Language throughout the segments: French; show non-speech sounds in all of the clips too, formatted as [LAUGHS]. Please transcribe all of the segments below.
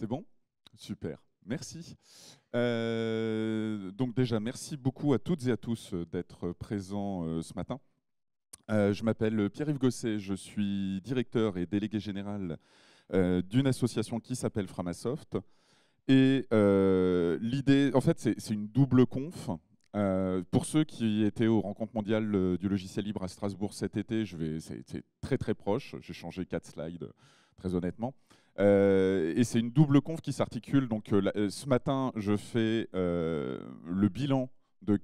C'est bon Super. Merci. Euh, donc déjà, merci beaucoup à toutes et à tous euh, d'être présents euh, ce matin. je m'appelle Pierre-Yves Gosset, je suis directeur et délégué général d'une association qui s'appelle Framasoft. Et l'idée, en fait, c'est une double conf. pour ceux qui étaient aux rencontres mondiales du logiciel libre à Strasbourg cet été, c'est très très proche, j'ai changé quatre slides très honnêtement. Euh, et c'est une double conf qui s'articule. Donc euh, euh, ce matin, je fais le bilan de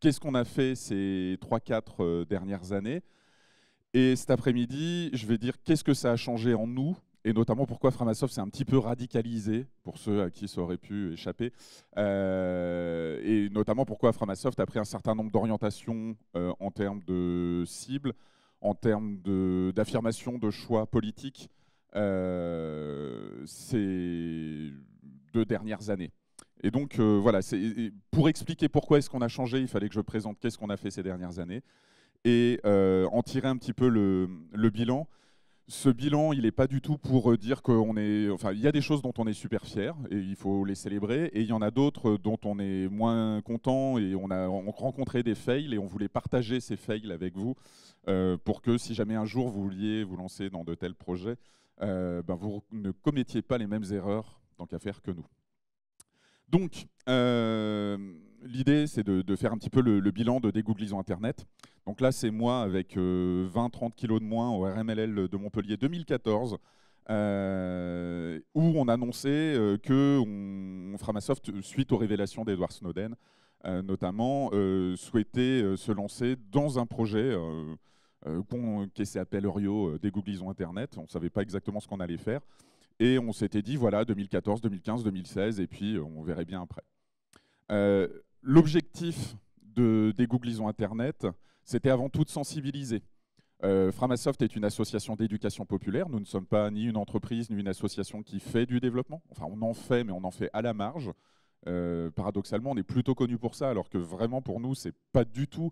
qu'est-ce qu'on a fait ces 3-4 dernières années. Et cet après-midi, je vais dire qu'est-ce que ça a changé en nous, et notamment pourquoi Framasoft s'est un petit peu radicalisé, pour ceux à qui ça aurait pu échapper, et notamment pourquoi Framasoft a pris un certain nombre d'orientations en termes de cibles, en termes d'affirmation de, choix politiques, euh, ces deux dernières années. Et donc, euh, voilà, pour expliquer pourquoi est-ce qu'on a changé, il fallait que je présente qu'est-ce qu'on a fait ces dernières années et euh, en tirer un petit peu le, bilan. Ce bilan, il n'est pas du tout pour dire qu'on est... Enfin, il y a des choses dont on est super fier et il faut les célébrer, et il y en a d'autres dont on est moins content et on a rencontré des fails et on voulait partager ces fails avec vous pour que si jamais un jour vous vouliez vous lancer dans de tels projets, euh, ben, vous ne commettiez pas les mêmes erreurs tant qu'à faire que nous. Donc, euh, l'idée, c'est de, faire un petit peu le, bilan de dégooglisant Internet. Donc là, c'est moi avec 20-30 euh, kilos de moins au RMLL de Montpellier 2014, où on annonçait que Framasoft, suite aux révélations d'Edward Snowden, notamment, souhaitait se lancer dans un projet euh, qu'on ce euh, que Orio, euh, des Internet. On ne savait pas exactement ce qu'on allait faire. Et on s'était dit, voilà, 2014, 2015, 2016, et puis on verrait bien après. L'objectif de, des Internet, c'était avant tout de sensibiliser. Framasoft est une association d'éducation populaire. Nous ne sommes pas ni une entreprise ni une association qui fait du développement. Enfin, on en fait, mais on en fait à la marge. paradoxalement, on est plutôt connu pour ça, alors que vraiment pour nous, c'est pas du tout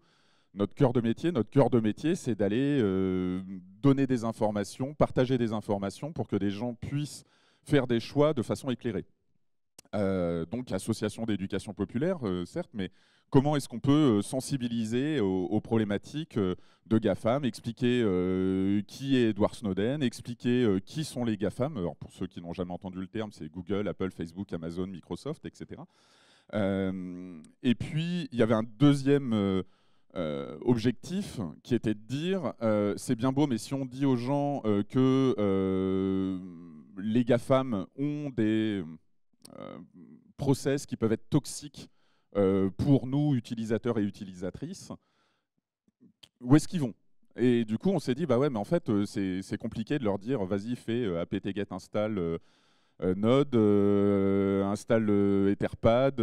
notre cœur de métier, notre cœur de métier, c'est d'aller euh, donner des informations, partager des informations pour que des gens puissent faire des choix de façon éclairée. Euh, donc association d'éducation populaire, euh, certes, mais comment est-ce qu'on peut sensibiliser aux, problématiques de GAFAM, expliquer qui est Edward Snowden, expliquer qui sont les GAFAM. Alors pour ceux qui n'ont jamais entendu le terme, c'est Google, Apple, Facebook, Amazon, Microsoft, etc. et puis, il y avait un deuxième euh, objectif qui était de dire euh, c'est bien beau, mais si on dit aux gens euh, que les GAFAM ont des process qui peuvent être toxiques pour nous, utilisateurs et utilisatrices, où est-ce qu'ils vont Et du coup, on s'est dit bah ouais, mais en fait, c'est compliqué de leur dire vas-y, fais apt-get install. Node, installe Etherpad,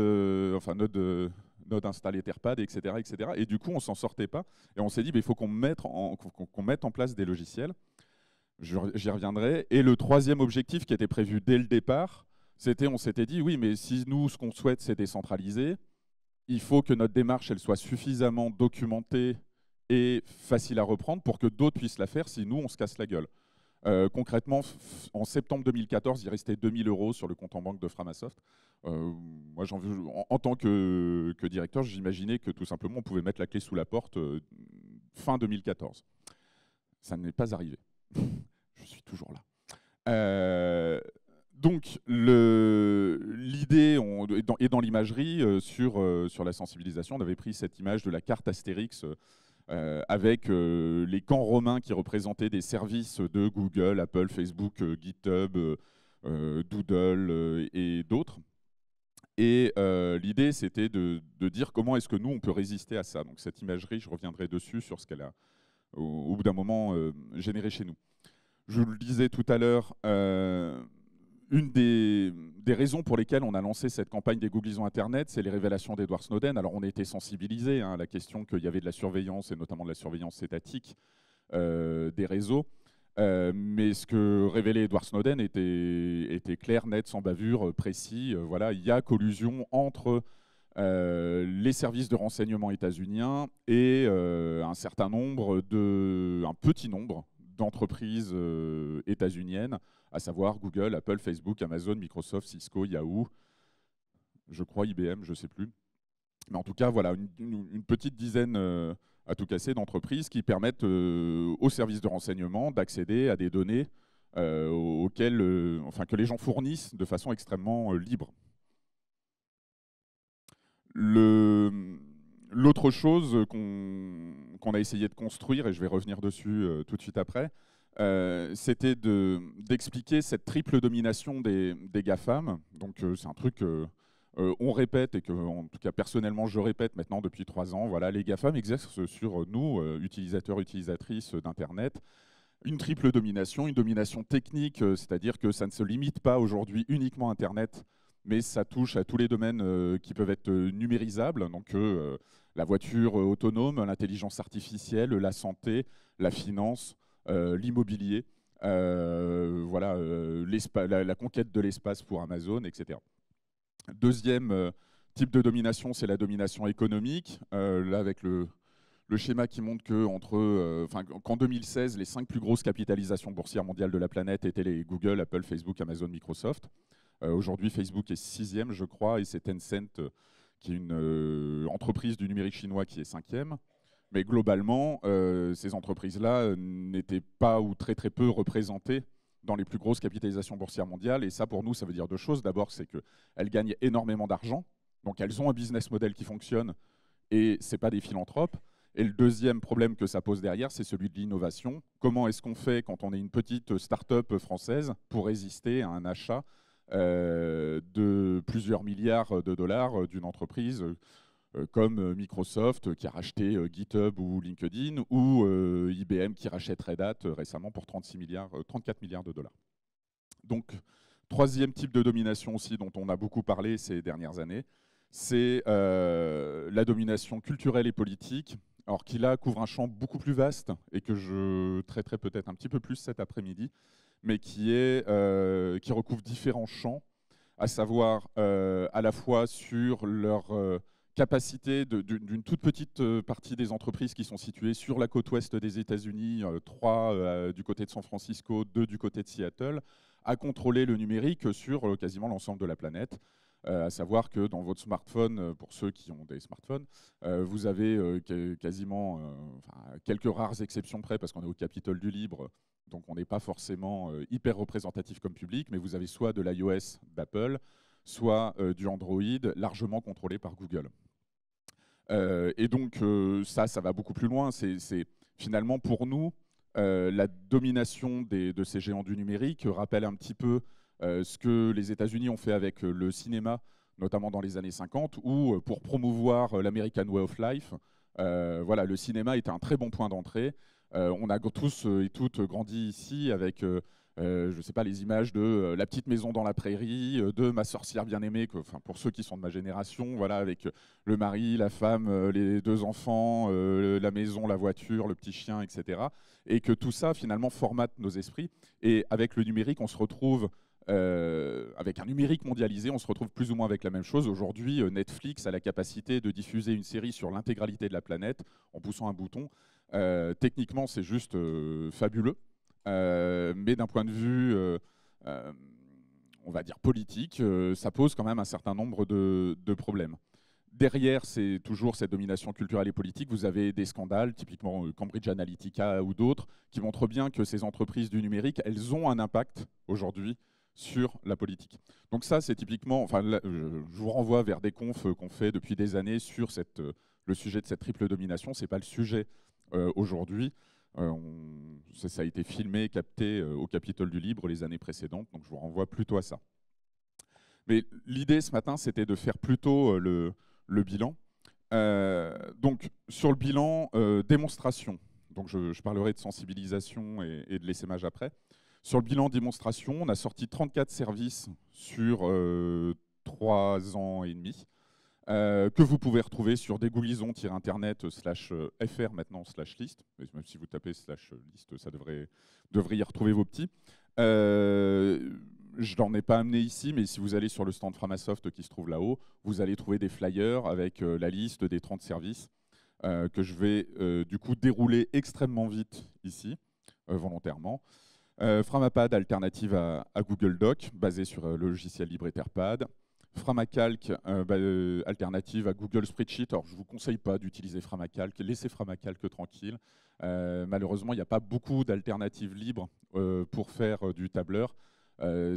enfin Node notre installé Terpad, etc., etc. Et du coup, on s'en sortait pas. Et on s'est dit, bah, il faut qu'on mette, en, mette en place des logiciels. J'y reviendrai. Et le troisième objectif qui était prévu dès le départ, c'était, on s'était dit, oui, mais si nous, ce qu'on souhaite, c'est décentraliser, il faut que notre démarche, elle soit suffisamment documentée et facile à reprendre pour que d'autres puissent la faire si nous, on se casse la gueule. Euh, concrètement, en septembre 2014, il restait 2000 euros sur le compte en banque de Framasoft. Euh, moi, en, tant que, directeur, j'imaginais que tout simplement, on pouvait mettre la clé sous la porte euh, fin 2014. Ça n'est pas arrivé. [LAUGHS] Je suis toujours là. donc, l'idée est dans, l'imagerie sur, sur la sensibilisation, on avait pris cette image de la carte Astérix euh, avec euh, les camps romains qui représentaient des services de Google, Apple, Facebook, euh, GitHub, Doodle et d'autres. Et l'idée, c'était de, dire comment est-ce que nous, on peut résister à ça. Donc cette imagerie, je reviendrai dessus sur ce qu'elle a, au, bout d'un moment, généré chez nous. Je vous le disais tout à l'heure, une des, raisons pour lesquelles on a lancé cette campagne des Googlisons Internet, c'est les révélations d'Edward Snowden. Alors on a été sensibilisés hein, à la question qu'il y avait de la surveillance, et notamment de la surveillance étatique euh, des réseaux. Euh, mais ce que révélait Edward Snowden était, clair, net, sans bavure, euh, précis. il y a collusion entre les services de renseignement états-uniens et un certain nombre de, un petit nombre d'entreprises états-uniennes à savoir Google, Apple, Facebook, Amazon, Microsoft, Cisco, Yahoo, je crois IBM, je ne sais plus. Mais en tout cas, voilà, une, petite dizaine euh, à tout casser d'entreprises qui permettent euh, aux services de renseignement d'accéder à des données euh, auxquelles, enfin, que les gens fournissent de façon extrêmement libre. L'autre chose qu'on a essayé de construire, et je vais revenir dessus tout de suite après, euh, c'était d'expliquer cette triple domination des, des GAFAM. Donc euh, c'est un truc qu'on euh, répète et que, en tout cas personnellement, je répète maintenant depuis trois ans. Voilà, les GAFAM exercent sur nous, utilisateurs, utilisatrices d'Internet, une triple domination, une domination technique, c'est-à-dire que ça ne se limite pas aujourd'hui uniquement à Internet, mais ça touche à tous les domaines qui peuvent être numérisables, donc la voiture autonome, l'intelligence artificielle, la santé, la finance, euh, l'immobilier, euh, voilà, euh, la, conquête de l'espace pour Amazon, etc. Deuxième type de domination, c'est la domination économique. là, avec le, schéma qui montre que qu'en 2016, les cinq plus grosses capitalisations boursières mondiales de la planète étaient les Google, Apple, Facebook, Amazon, Microsoft. Aujourd'hui, Facebook est sixième, je crois, et c'est Tencent, qui est une entreprise du numérique chinois, qui est cinquième. Mais globalement, euh, ces entreprises-là euh, n'étaient pas ou très très peu représentées dans les plus grosses capitalisations boursières mondiales. Et ça, pour nous, ça veut dire deux choses. D'abord, c'est qu'elles gagnent énormément d'argent. Donc, elles ont un business model qui fonctionne et ce n'est pas des philanthropes. Et le deuxième problème que ça pose derrière, c'est celui de l'innovation. Comment est-ce qu'on fait quand on est une petite start-up française pour résister à un achat euh, de plusieurs milliards de dollars d'une entreprise euh, comme euh, Microsoft euh, qui a racheté GitHub ou LinkedIn, ou IBM qui rachète Red Hat récemment pour 36 milliards, 34 milliards de dollars. Donc, troisième type de domination aussi dont on a beaucoup parlé ces dernières années, c'est la domination culturelle et politique, alors qui là couvre un champ beaucoup plus vaste et que je traiterai peut-être un petit peu plus cet après-midi, mais qui, est, qui recouvre différents champs, à savoir à la fois sur leur capacité d'une toute petite euh, partie des entreprises qui sont situées sur la côte ouest des États-Unis, euh, trois euh, du côté de San Francisco, deux du côté de Seattle, à contrôler le numérique sur quasiment l'ensemble de la planète. A à savoir que dans votre smartphone, pour ceux qui ont des smartphones, vous avez quasiment, quelques rares exceptions près, parce qu'on est au Capitole du Libre, donc on n'est pas forcément hyper représentatif comme public, mais vous avez soit de l'iOS d'Apple, soit du Android, largement contrôlé par Google. Euh, et donc euh, ça, ça va beaucoup plus loin. C'est finalement pour nous euh, la domination de ces géants du numérique rappelle un petit peu ce que les États-Unis ont fait avec le cinéma, notamment dans les années 50, où pour promouvoir l'American Way of Life, voilà, le cinéma était un très bon point d'entrée. on a tous et toutes grandi ici avec euh, je ne sais pas, les images de euh, La petite maison dans la prairie, euh, de Ma sorcière bien-aimée, pour ceux qui sont de ma génération, voilà, avec le mari, la femme, les deux enfants, la maison, la voiture, le petit chien, etc. Et que tout ça, finalement, formate nos esprits. Et avec le numérique, on se retrouve... avec un numérique mondialisé, on se retrouve plus ou moins avec la même chose. Aujourd'hui, Netflix a la capacité de diffuser une série sur l'intégralité de la planète en poussant un bouton. techniquement, c'est juste fabuleux. Euh, mais d'un point de vue, euh, euh, on va dire politique, ça pose quand même un certain nombre de, problèmes. Derrière, c'est toujours cette domination culturelle et politique. Vous avez des scandales, typiquement Cambridge Analytica ou d'autres, qui montrent bien que ces entreprises du numérique, elles ont un impact aujourd'hui sur la politique. Donc ça, c'est typiquement, enfin, je vous renvoie vers des confs qu'on fait depuis des années sur le sujet de cette triple domination. Ce n'est pas le sujet aujourd'hui. Euh, ça, a été filmé, capté euh, au Capitole du Libre les années précédentes, donc je vous renvoie plutôt à ça. Mais l'idée ce matin, c'était de faire plutôt euh, le, bilan. donc, sur le bilan, démonstration. Donc, je, parlerai de sensibilisation et, et de l'essaimage après. Sur le bilan démonstration, on a sorti 34 services sur euh, 3 ans et demi. Euh, que vous pouvez retrouver sur dégoulison-internet fr maintenant slash liste. Même si vous tapez slash liste, ça devrait, y retrouver vos petits. Euh, je n'en ai pas amené ici, mais si vous allez sur le stand Framasoft qui se trouve là-haut, vous allez trouver des flyers avec euh, la liste des 30 services que je vais du coup dérouler extrêmement vite ici, volontairement. Framapad, alternative à, Google Doc, basé sur le logiciel libre Framacalc, euh, bah, euh, alternative à Google Spreadsheet. Alors, je ne vous conseille pas d'utiliser Framacalc, laissez Framacalc tranquille. Euh, malheureusement, il n'y a pas beaucoup d'alternatives libres pour faire du tableur.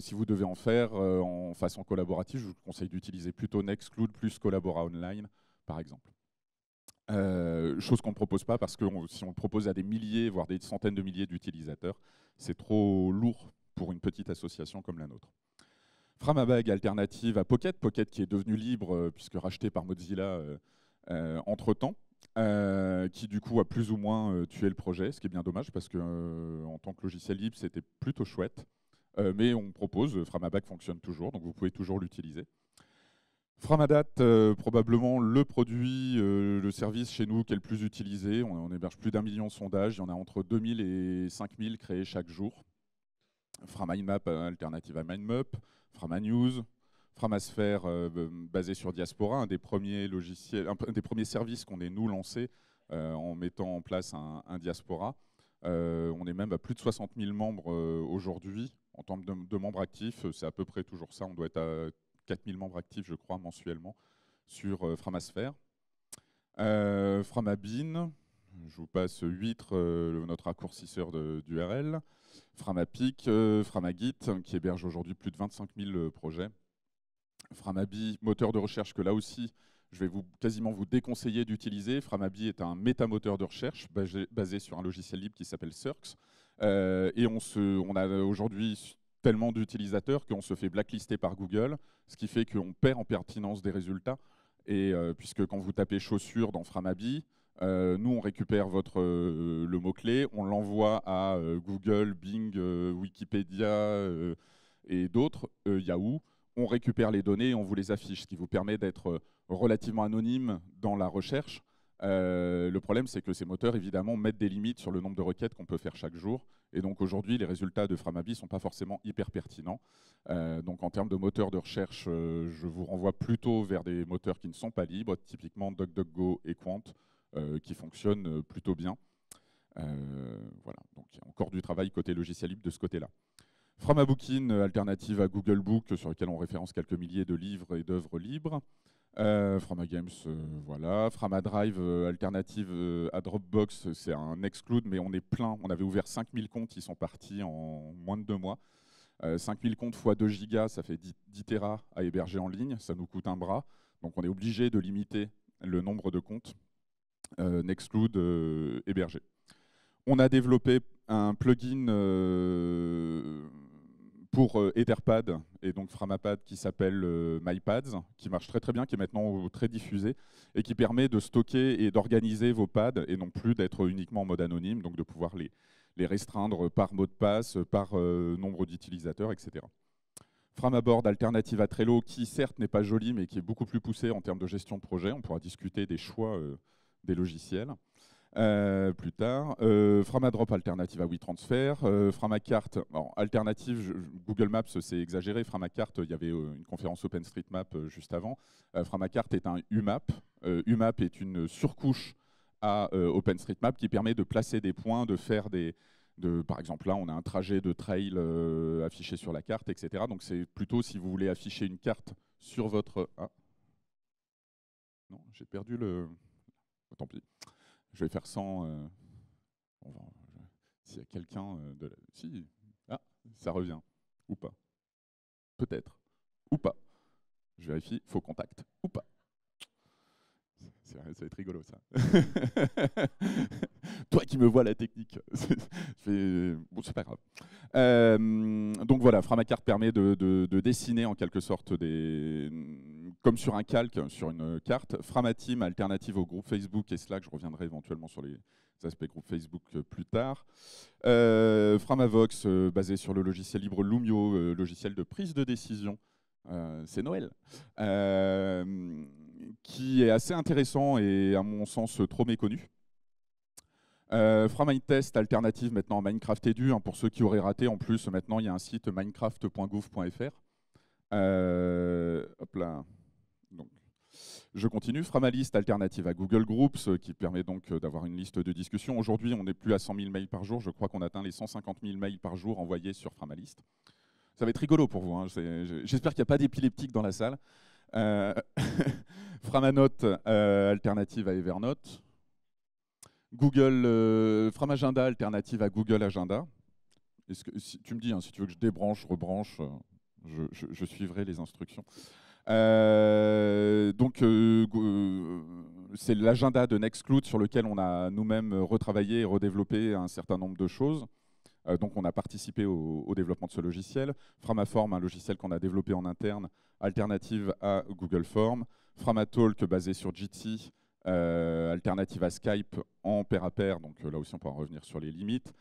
si vous devez en faire en façon collaborative, je vous conseille d'utiliser plutôt Nextcloud plus Collabora Online, par exemple. chose qu'on ne propose pas parce que si on le propose à des milliers, voire des centaines de milliers d'utilisateurs, c'est trop lourd pour une petite association comme la nôtre. Framabag alternative à Pocket, Pocket qui est devenu libre euh, puisque racheté par Mozilla euh, euh, entre-temps. qui du coup a plus ou moins tué le projet, ce qui est bien dommage parce que en tant que logiciel libre, c'était plutôt chouette. mais on propose, Framabag fonctionne toujours, donc vous pouvez toujours l'utiliser. Framadat, probablement le produit, le service chez nous qui est le plus utilisé. On, héberge plus d'un million de sondages, il y en a entre 2000 et 5000 créés chaque jour. Framindmap, alternative à MindMap. Framanews, Framasphère euh, basé sur Diaspora, un des premiers logiciels, des premiers services qu'on ait nous lancé euh, en mettant en place un, Diaspora. Euh, on est même à plus de 60 000 membres aujourd'hui en tant de, membres actifs. C'est à peu près toujours ça. On doit être à 4 000 membres actifs, je crois, mensuellement sur Framasphère. Framabin, je vous passe Huître, notre raccourcisseur d'URL. Framapic, euh, Framagit, hein, qui héberge aujourd'hui plus de 25 000 euh, projets. Framabi, moteur de recherche que là aussi, je vais vous, quasiment vous déconseiller d'utiliser. Framabi est un méta-moteur de recherche basé, sur un logiciel libre qui s'appelle Cirx. Euh, et on, a aujourd'hui tellement d'utilisateurs qu'on se fait blacklister par Google, ce qui fait qu'on perd en pertinence des résultats. Et puisque quand vous tapez chaussures dans Framabi, euh, nous, on récupère votre, euh, le mot-clé, on l'envoie à euh, Google, Bing, Wikipédia et d'autres, Yahoo. On récupère les données et on vous les affiche, ce qui vous permet d'être relativement anonyme dans la recherche. le problème, c'est que ces moteurs, évidemment, mettent des limites sur le nombre de requêtes qu'on peut faire chaque jour. Et donc aujourd'hui, les résultats de Framabi ne sont pas forcément hyper pertinents. donc en termes de moteurs de recherche, je vous renvoie plutôt vers des moteurs qui ne sont pas libres, typiquement DuckDuckGo et Quant, euh, qui fonctionne euh, plutôt bien. Euh, voilà, donc il y a encore du travail côté logiciel libre de ce côté-là. Framabookin, alternative à Google Book, sur lequel on référence quelques milliers de livres et d'œuvres libres. Frama Games, voilà. Frama Drive, alternative à Dropbox, c'est un exclude, mais on est plein. On avait ouvert 5000 comptes, ils sont partis en moins de deux mois. 5000 comptes x 2 gigas, ça fait 10, 10 Tera à héberger en ligne, ça nous coûte un bras. Donc on est obligé de limiter le nombre de comptes euh, Nextcloud euh, héberger. On a développé un plugin euh, pour Etherpad et donc Framapad qui s'appelle MyPads, qui marche très très bien, qui est maintenant très diffusé et qui permet de stocker et d'organiser vos pads et non plus d'être uniquement en mode anonyme, donc de pouvoir les, restreindre par mot de passe, par nombre d'utilisateurs, etc. Framaboard, alternative à Trello, qui certes n'est pas joli, mais qui est beaucoup plus poussé en termes de gestion de projet. On pourra discuter des choix des logiciels. Euh, plus tard. Euh, Framadrop, alternative à WeTransfer. transfer, euh, Framacart, alternative, Google Maps, c'est exagéré. Framacart, il y avait une conférence OpenStreetMap juste avant. Framacart est un UMAP. UMAP est une surcouche à OpenStreetMap qui permet de placer des points, de faire des... De, par exemple, là, on a un trajet de trail affiché sur la carte, etc. Donc, c'est plutôt si vous voulez afficher une carte sur votre... Ah. Non, j'ai perdu le... Bah, tant pis. Je vais faire sans. Euh, s'il y a quelqu'un euh, de Si, ah, ça revient. Ou pas. Peut-être. Ou pas. Je vérifie, faux contact. Ou pas. Ça va être rigolo, ça. [LAUGHS] Toi qui me vois la technique. [LAUGHS] bon, c'est pas grave. Euh, donc voilà, Framacart permet de dessiner en quelque sorte des, comme sur un calque, hein, sur une carte, Framatim, alternative au groupe Facebook et Slack, je reviendrai éventuellement sur les aspects groupe Facebook euh, plus tard. Euh, Framavox, euh, basé sur le logiciel libre Lumio, logiciel de prise de décision, c'est Noël, qui est assez intéressant et à mon sens trop méconnu. Euh, Test alternative maintenant Minecraft Edu, hein, pour ceux qui auraient raté, en plus maintenant il y a un site minecraft.gouv.fr. hop là, je continue. Framalist, alternative à Google Groups, euh, qui permet donc euh, d'avoir une liste de discussion. Aujourd'hui, on n'est plus à 100 000 mails par jour. Je crois qu'on atteint les 150 000 mails par jour envoyés sur Framalist. Ça va être rigolo pour vous. Hein. J'espère qu'il n'y a pas d'épileptique dans la salle. Euh, [LAUGHS] Framanote, alternative à Evernote. Google, Framagenda, alternative à Google Agenda. tu me dis, hein, si tu veux que je débranche, rebranche, je suivrai les instructions. Euh, donc, euh, euh, c'est l'agenda de Nextcloud sur lequel on a nous-mêmes retravaillé et redéveloppé un certain nombre de choses. donc, on a participé au, développement de ce logiciel. Framaform, un logiciel qu'on a développé en interne, alternative à Google Form. Framatalk, basé sur Jitsi, alternative à Skype en pair à pair, donc là aussi on pourra revenir sur les limites.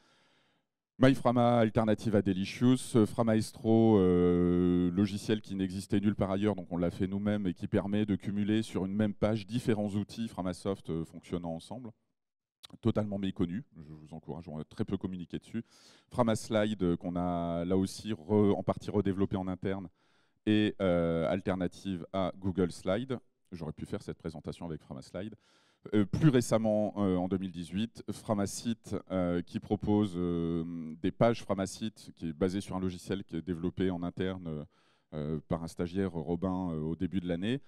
MyFrama alternative à Delicious, euh, Framaestro, euh, logiciel qui n'existait nulle part ailleurs, donc on l'a fait nous-mêmes et qui permet de cumuler sur une même page différents outils Framasoft euh, fonctionnant ensemble. Totalement méconnu, je vous encourage, on a très peu communiqué dessus. Framaslide, qu'on a là aussi en partie redéveloppé en interne, et alternative à Google Slide. J'aurais pu faire cette présentation avec Framaslide. Euh, plus récemment, euh, en 2018, Framacite, euh, qui propose des pages Framacite, qui est basée sur un logiciel qui est développé en interne par un stagiaire, Robin, au début de l'année,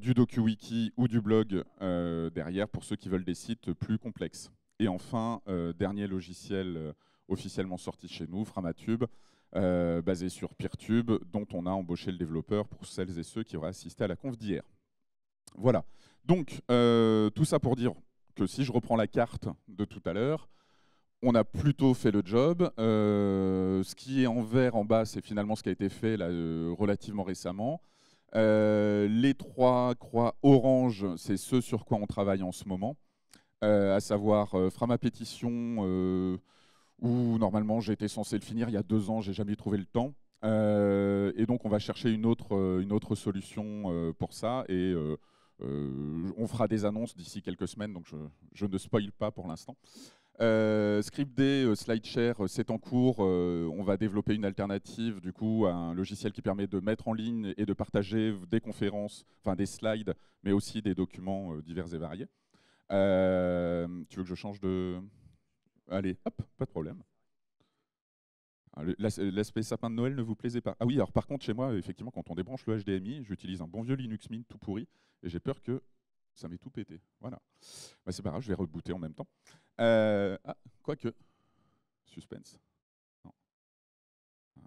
du DocuWiki ou du blog derrière pour ceux qui veulent des sites plus complexes. Et enfin, dernier logiciel officiellement sorti chez nous, Framatube, basé sur Peertube, dont on a embauché le développeur pour celles et ceux qui auraient assisté à la conf d'hier. Voilà. Donc, euh, tout ça pour dire que si je reprends la carte de tout à l'heure, on a plutôt fait le job. Euh, ce qui est en vert en bas, c'est finalement ce qui a été fait euh, relativement récemment. les trois croix orange, c'est ce sur quoi on travaille en ce moment, à savoir ma Pétition, où normalement j'étais censé le finir il y a deux ans, j'ai jamais trouvé le temps. et donc on va chercher une autre, une autre solution pour ça. Et euh, on fera des annonces d'ici quelques semaines, donc je, ne spoil pas pour l'instant. Euh, ScriptD, euh, SlideShare, euh, c'est en cours. on va développer une alternative du coup à un logiciel qui permet de mettre en ligne et de partager des conférences, enfin des slides, mais aussi des documents divers et variés. tu veux que je change de... Allez, hop, pas de problème. Hein, l'aspect sapin de Noël ne vous plaisait pas. Ah oui, alors par contre, chez moi, effectivement, quand on débranche le HDMI, j'utilise un bon vieux Linux Mint tout pourri, et j'ai peur que ça m'ait tout pété. Voilà. Bah, c'est pas grave, je vais rebooter en même temps. Euh, ah, quoique. Suspense. Non. Ah.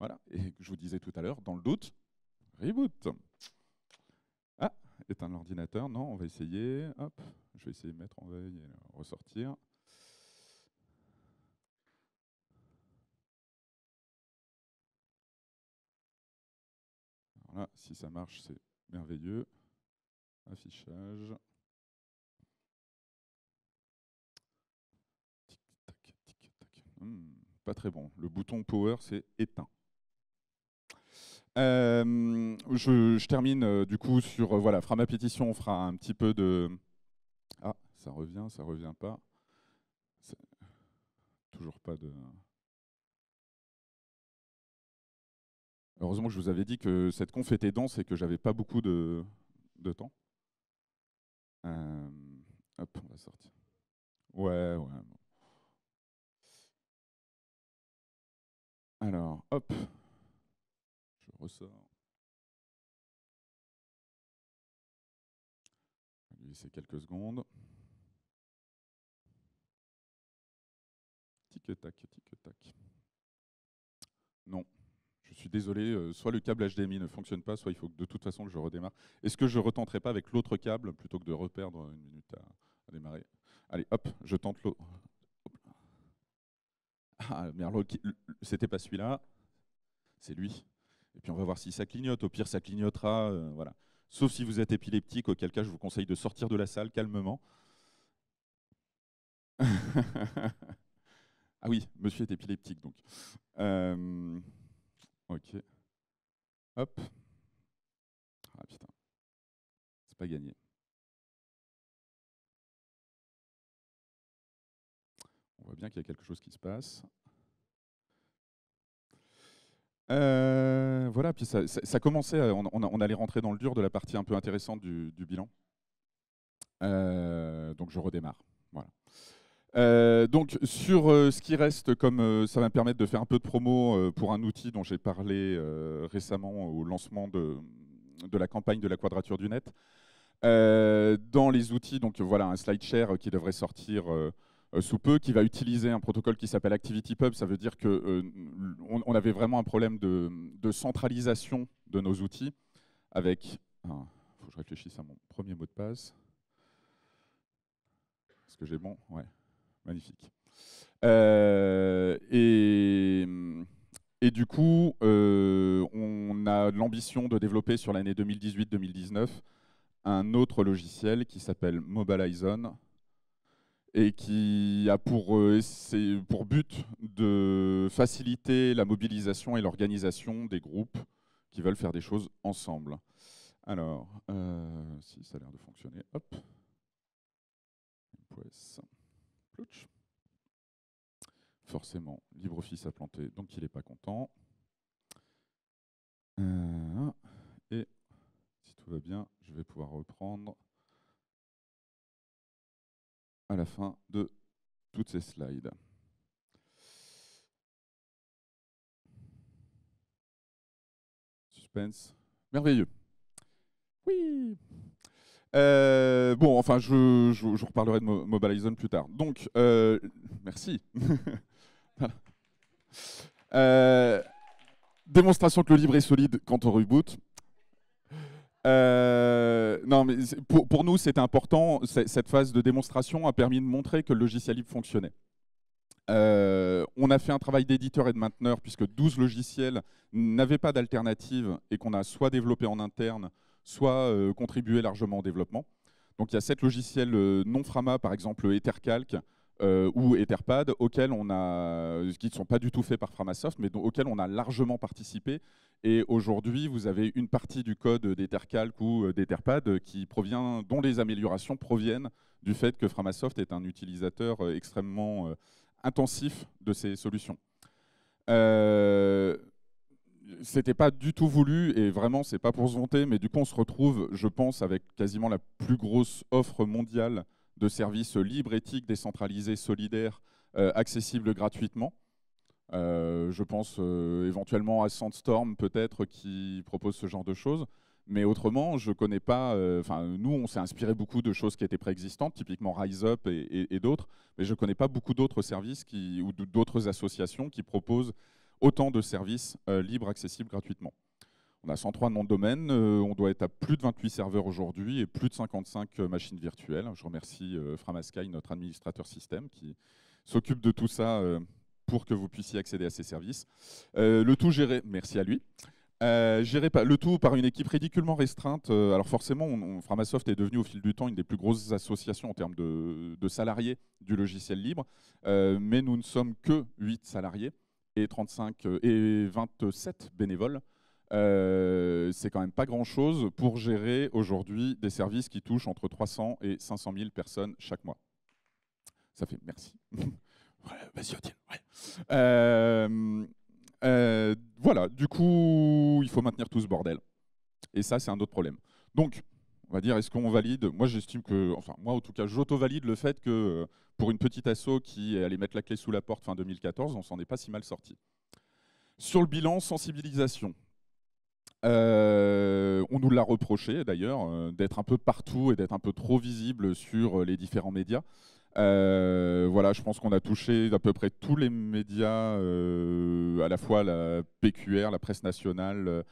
Voilà, et je vous disais tout à l'heure, dans le doute, reboot. Ah, éteindre l'ordinateur, non, on va essayer. Hop, je vais essayer de mettre en veille et ressortir. Ah, si ça marche, c'est merveilleux. Affichage. Tic, tac, tic, tac. Hmm, pas très bon. Le bouton power, c'est éteint. Euh, je, termine euh, du coup sur euh, voilà. voilà, ma Pétition, on fera un petit peu de. Ah, ça revient, ça revient pas. Toujours pas de. Heureusement, je vous avais dit que cette conf était dense et que j'avais pas beaucoup de, de temps. Euh, hop, on va sortir. Ouais, ouais. Alors, hop, je ressors. Je vais laisser quelques secondes. Tic-tac, tic-tac. Non désolé, euh, soit le câble HDMI ne fonctionne pas, soit il faut que de toute façon que je redémarre. Est-ce que je retenterai pas avec l'autre câble plutôt que de reperdre une minute à, démarrer Allez, hop, je tente l'autre. Ah, merde, c'était pas celui-là, c'est lui. Et puis on va voir si ça clignote. Au pire, ça clignotera, euh, voilà. Sauf si vous êtes épileptique, auquel cas je vous conseille de sortir de la salle calmement. [LAUGHS] ah oui, monsieur est épileptique donc. Euh, Ok. Hop. Ah putain. C'est pas gagné. On voit bien qu'il y a quelque chose qui se passe. Euh, voilà, puis ça, ça, commençait, euh, on, allait rentrer dans le dur de la partie un peu intéressante du, bilan. Euh, donc je redémarre. Voilà. Euh, donc sur euh, ce qui reste, comme euh, ça va me permettre de faire un peu de promo pour un outil dont j'ai parlé récemment au lancement de, la campagne de la quadrature du net. dans les outils, donc voilà un slide share qui devrait sortir sous peu, qui va utiliser un protocole qui s'appelle ActivityPub. Ça veut dire que on, avait vraiment un problème de, centralisation de nos outils avec. Ah, faut que je réfléchisse à mon premier mot de passe. Est-ce que j'ai bon Ouais. Magnifique. Euh, mm, et, du coup, euh, on a l'ambition de développer sur l'année 2018-2019 un autre logiciel qui s'appelle Mobilizon et qui a pour, euh, pour but de faciliter la mobilisation et l'organisation des groupes qui veulent faire des choses ensemble. Alors, si ça a l'air de fonctionner, hop. Forcément, LibreOffice a planté, donc il n'est pas content. Euh, et si tout va bien, je vais pouvoir reprendre à la fin de toutes ces slides. Suspense merveilleux. Oui euh, bon, enfin, je, je, je, reparlerai de Mobile plus tard. Donc, euh, merci. [LAUGHS] Euh, démonstration que le livre est solide quand on reboot. non, mais pour, pour nous, c'était important. Cette phase de démonstration a permis de montrer que le logiciel libre fonctionnait. on a fait un travail d'éditeur et de mainteneur, puisque 12 logiciels n'avaient pas d'alternative et qu'on a soit développé en interne, soit euh, contribué largement au développement. Donc il y a sept logiciels euh, non Frama, par exemple Ethercalc euh, ou Etherpad, auxquels on a, qui ne sont pas du tout faits par Framasoft, mais auxquels on a largement participé. Et aujourd'hui, vous avez une partie du code d'Ethercalc ou d'Etherpad qui provient, dont les améliorations proviennent du fait que Framasoft est un utilisateur extrêmement intensif de ces solutions c'était pas du tout voulu et vraiment c'est pas pour se vanter, mais du coup on se retrouve, je pense, avec quasiment la plus grosse offre mondiale de services libres, éthiques, décentralisés, solidaires, euh, accessibles gratuitement. Euh, je pense euh, éventuellement à Sandstorm peut-être qui propose ce genre de choses. Mais autrement, je connais pas. Enfin, nous, on s'est inspiré beaucoup de choses qui étaient préexistantes, typiquement Rise Up et, d'autres. Mais je connais pas beaucoup d'autres services qui, ou d'autres associations qui proposent autant de services euh, libres accessibles gratuitement. On a 103 noms de domaine, euh, on doit être à plus de 28 serveurs aujourd'hui et plus de 55 euh, machines virtuelles. Je remercie Framasky, notre administrateur système, qui s'occupe de tout ça pour que vous puissiez accéder à ces services. le tout géré, merci à lui. géré le tout par une équipe ridiculement restreinte. alors forcément, Framasoft est devenu au fil du temps une des plus grosses associations en termes de, salariés du logiciel libre, mais nous ne sommes que 8 salariés et 35 euh, et 27 bénévoles. Euh, c'est quand même pas grand-chose pour gérer aujourd'hui des services qui touchent entre 300 et 500 000 personnes chaque mois. Ça fait merci. [LAUGHS] voilà, euh, voilà, du coup, il faut maintenir tout ce bordel. Et ça, c'est un autre problème. Donc, on va dire, est-ce qu'on valide Moi, j'estime que, enfin, moi en tout cas, j'auto-valide le fait que euh, pour une petite asso qui allait mettre la clé sous la porte fin 2014, on s'en est pas si mal sorti. Sur le bilan, sensibilisation. Euh, on nous l'a reproché d'ailleurs euh, d'être un peu partout et d'être un peu trop visible sur les différents médias. voilà, je pense qu'on a touché à peu près tous les médias, à la fois la PQR, la presse nationale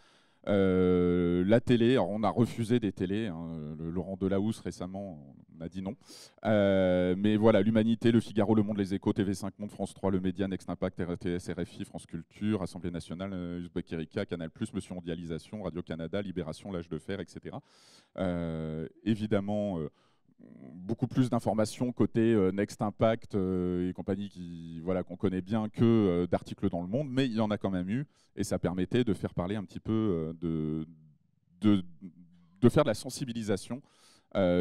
euh, la télé, on a refusé des télés. Hein. Laurent Delahousse récemment, on a dit non. Euh, mais voilà, l'Humanité, Le Figaro, Le Monde, Les Échos, TV5 Monde, France 3, Le Média, Next Impact, RTS, RFI, France Culture, Assemblée Nationale, euh, Uzbek Erika, Canal+, Monsieur Mondialisation, Radio-Canada, Libération, L'Âge de Fer, etc. évidemment beaucoup plus d'informations côté euh, Next Impact euh, et compagnie qui voilà qu'on connaît bien que euh, d'articles dans le monde, mais il y en a quand même eu et ça permettait de faire parler un petit peu de de, faire de la sensibilisation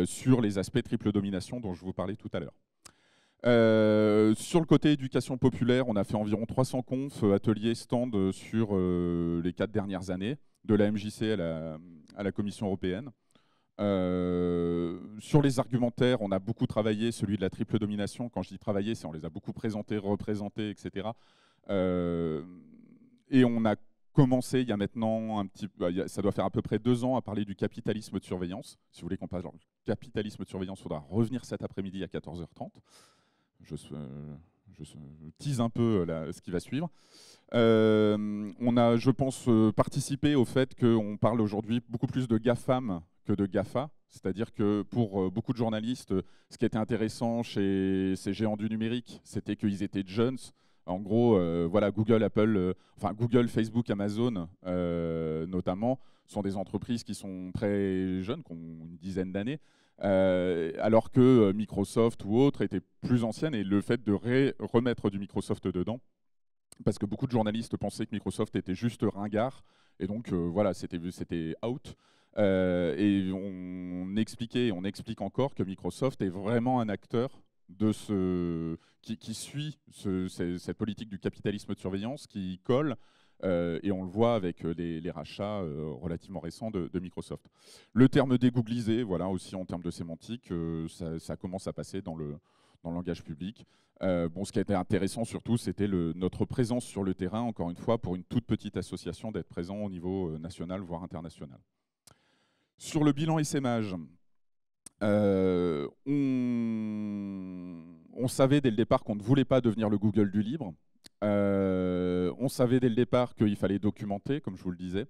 sur les aspects triple domination dont je vous parlais tout à l'heure. sur le côté éducation populaire, on a fait environ 300 confs, ateliers, stands sur les quatre dernières années, de la MJC à la Commission européenne. Euh, sur les argumentaires, on a beaucoup travaillé celui de la triple domination. Quand je dis travailler, c'est on les a beaucoup présentés, représentés, etc. Euh, et on a commencé il y a maintenant un petit, ça doit faire à peu près deux ans, à parler du capitalisme de surveillance. Si vous voulez qu'on parle du capitalisme de surveillance, il faudra revenir cet après-midi à 14h30. Je, je, tease un peu euh, ce qui va suivre. on a, je pense, participé au fait qu'on parle aujourd'hui beaucoup plus de GAFAM que de GAFA. C'est-à-dire que pour euh, beaucoup de journalistes, euh, ce qui était intéressant chez ces géants du numérique, c'était qu'ils étaient jeunes. En gros, euh, voilà, Google, Apple, enfin Google, Facebook, Amazon, notamment, sont des entreprises qui sont très jeunes, qui ont une dizaine d'années, alors que Microsoft ou autres étaient plus anciennes. Et le fait de remettre du Microsoft dedans, parce que beaucoup de journalistes pensaient que Microsoft était juste ringard, et donc voilà, c'était out. Euh, et on, expliquait, on explique encore que Microsoft est vraiment un acteur de ce, qui, suit cette politique du capitalisme de surveillance, qui colle, euh, et on le voit avec euh, les, rachats relativement récents de, Microsoft. Le terme dégooglisé, voilà aussi en termes de sémantique, ça, ça, commence à passer dans le, dans le langage public. bon, ce qui a été intéressant surtout, c'était notre présence sur le terrain, encore une fois, pour une toute petite association, d'être présent au niveau national, voire international. Sur le bilan SMH, euh, on, savait dès le départ qu'on ne voulait pas devenir le Google du libre. Euh, on savait dès le départ qu'il fallait documenter, comme je vous le disais.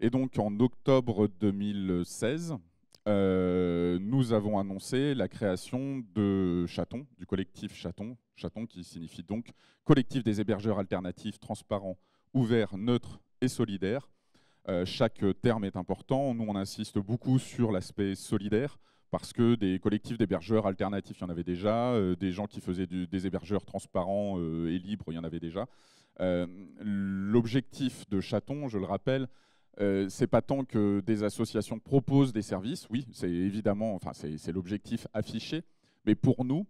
Et donc en octobre 2016, euh, nous avons annoncé la création de Chaton, du collectif Chaton, Chaton qui signifie donc collectif des hébergeurs alternatifs transparents, ouverts, neutres et solidaires, euh, chaque euh, terme est important. Nous, on insiste beaucoup sur l'aspect solidaire parce que des collectifs d'hébergeurs alternatifs, il y en avait déjà, euh, des gens qui faisaient des hébergeurs transparents et libres, il y en avait déjà. L'objectif de Chaton, je le rappelle, c'est pas tant que des associations proposent des services, oui, c'est évidemment, enfin c'est l'objectif affiché, mais pour nous,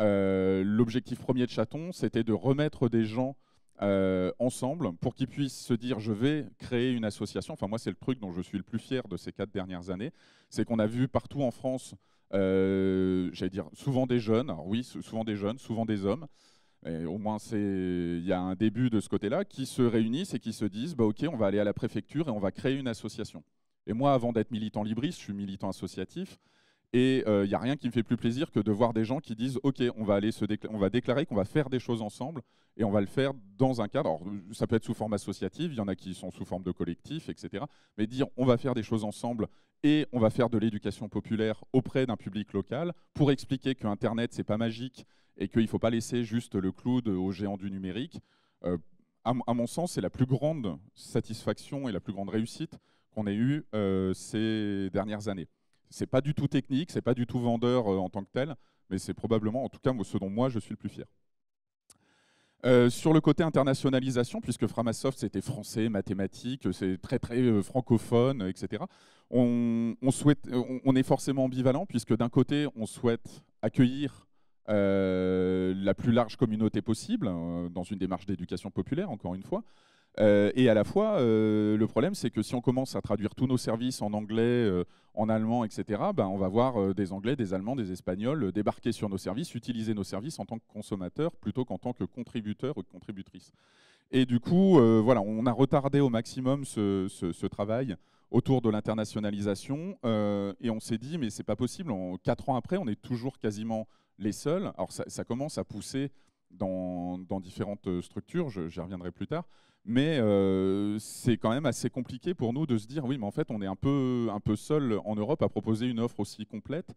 l'objectif premier de Chaton, c'était de remettre des gens euh, ensemble pour qu'ils puissent se dire je vais créer une association. Enfin, moi, c'est le truc dont je suis le plus fier de ces quatre dernières années. C'est qu'on a vu partout en France, euh, j'allais dire, souvent des jeunes, alors oui, souvent des jeunes, souvent des hommes. au moins, il y a un début de ce côté-là, qui se réunissent et qui se disent bah, OK, on va aller à la préfecture et on va créer une association. Et moi, avant d'être militant libriste, je suis militant associatif. Et il euh, n'y a rien qui me fait plus plaisir que de voir des gens qui disent OK, on va aller se on va déclarer qu'on va faire des choses ensemble et on va le faire dans un cadre. ça peut être sous forme associative, il y en a qui sont sous forme de collectif, etc. Mais dire on va faire des choses ensemble et on va faire de l'éducation populaire auprès d'un public local pour expliquer que Internet c'est pas magique et qu'il ne faut pas laisser juste le clou aux géants du numérique. Euh, à, mon sens, c'est la plus grande satisfaction et la plus grande réussite qu'on ait eue euh, ces dernières années. C'est pas du tout technique, c'est pas du tout vendeur euh, en tant que tel, mais c'est probablement, en tout cas, ce dont moi je suis le plus fier. Euh, sur le côté internationalisation, puisque Framasoft c'était français, mathématiques, euh, c'est très très francophone, etc. On, est forcément ambivalent puisque d'un côté on souhaite accueillir la plus large communauté possible dans une démarche d'éducation populaire, encore une fois, euh, et à la fois, euh, le problème, c'est que si on commence à traduire tous nos services en anglais, euh, en allemand, etc., ben, on va voir des Anglais, des Allemands, des Espagnols débarquer sur nos services, utiliser nos services en tant que consommateurs plutôt qu'en tant que contributeurs ou contributrices. Et du coup, voilà, on a retardé au maximum ce, travail autour de l'internationalisation et on s'est dit, mais c'est pas possible, quatre ans après, on est toujours quasiment les seuls. Alors ça, commence à pousser dans, dans différentes structures, j'y reviendrai plus tard, mais euh, c'est quand même assez compliqué pour nous de se dire oui, mais en fait, on est un peu, un peu seul en Europe à proposer une offre aussi complète.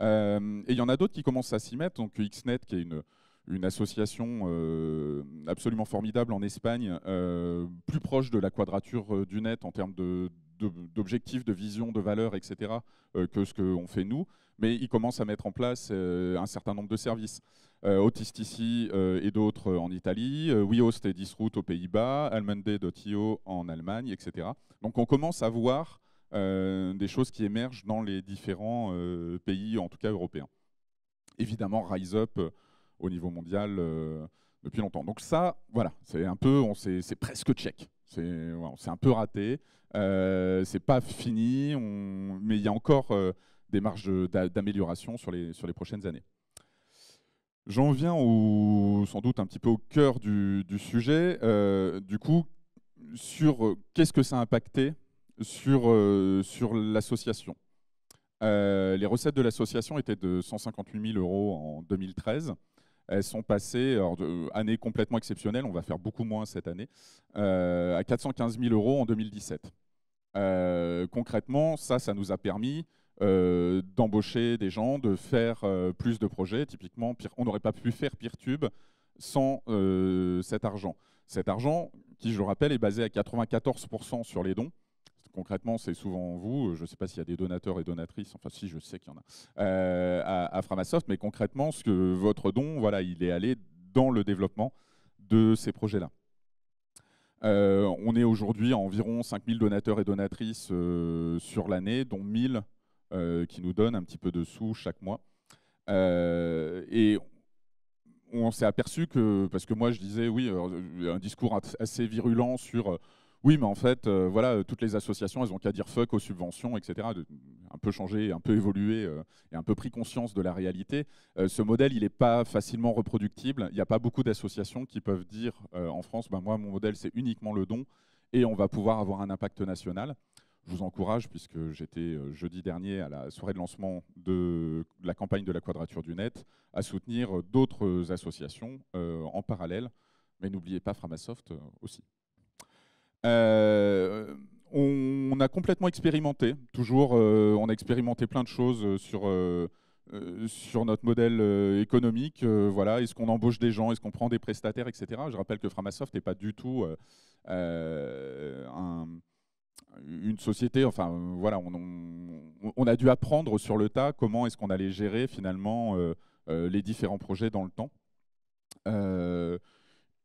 Euh, et il y en a d'autres qui commencent à s'y mettre. Donc XNet, qui est une, une association euh, absolument formidable en Espagne, plus proche de la quadrature du net en termes de, d'objectifs, de, visions, vision, de valeurs, etc., euh, que ce qu'on fait nous, mais ils commencent à mettre en place euh, un certain nombre de services. Euh, Autistici et d'autres en Italie, WeHost et Disroute aux Pays-Bas, Almende.io en Allemagne, etc. Donc on commence à voir des choses qui émergent dans les différents pays, en tout cas européens. Évidemment, Rise Up au niveau mondial depuis longtemps. Donc ça, voilà, c'est un peu, c'est presque check. C'est un peu raté, euh, c'est pas fini, mais il y a encore euh, des marges d'amélioration sur les, prochaines années. J'en viens sans doute un petit peu au cœur du, sujet. Euh, du coup, sur euh, qu'est-ce que ça a impacté sur, sur l'association Les recettes de l'association étaient de 158 000 euros en 2013 elles sont passées, alors, euh, année complètement exceptionnelle, on va faire beaucoup moins cette année, euh, à 415 000 euros en 2017. Euh, concrètement, ça, ça nous a permis d'embaucher des gens, de faire plus de projets. Typiquement, on n'aurait pas pu faire PeerTube sans cet argent. Cet argent, qui je le rappelle, est basé à 94% sur les dons concrètement, c'est souvent vous, euh, je ne sais pas s'il y a des donateurs et donatrices, enfin si, je sais qu'il y en a, euh, à, Framasoft, mais concrètement, ce que votre don, voilà, il est allé dans le développement de ces projets-là. Euh, on est aujourd'hui à environ 5000 donateurs et donatrices sur l'année, dont 1000 qui nous donnent un petit peu de sous chaque mois. et on s'est aperçu que, parce que moi je disais, oui, un discours assez virulent sur oui, mais en fait, euh, voilà, euh, toutes les associations, elles ont qu'à dire fuck aux subventions, etc. un peu changé, un peu évolué euh, et un peu pris conscience de la réalité. ce modèle, il n'est pas facilement reproductible. Il n'y a pas beaucoup d'associations qui peuvent dire en France, ben moi, mon modèle, c'est uniquement le don et on va pouvoir avoir un impact national. Je vous encourage, puisque j'étais jeudi dernier à la soirée de lancement de la campagne de la Quadrature du Net, à soutenir d'autres associations en parallèle. Mais n'oubliez pas Framasoft aussi. Euh, on, a complètement expérimenté, toujours, euh, on a expérimenté plein de choses euh, sur, sur notre modèle économique. voilà, est-ce qu'on embauche des gens, est-ce qu'on prend des prestataires, etc. Je rappelle que Framasoft n'est pas du tout une société. Enfin, voilà, on, on, a dû apprendre sur le tas comment est-ce qu'on allait gérer finalement les différents projets dans le temps.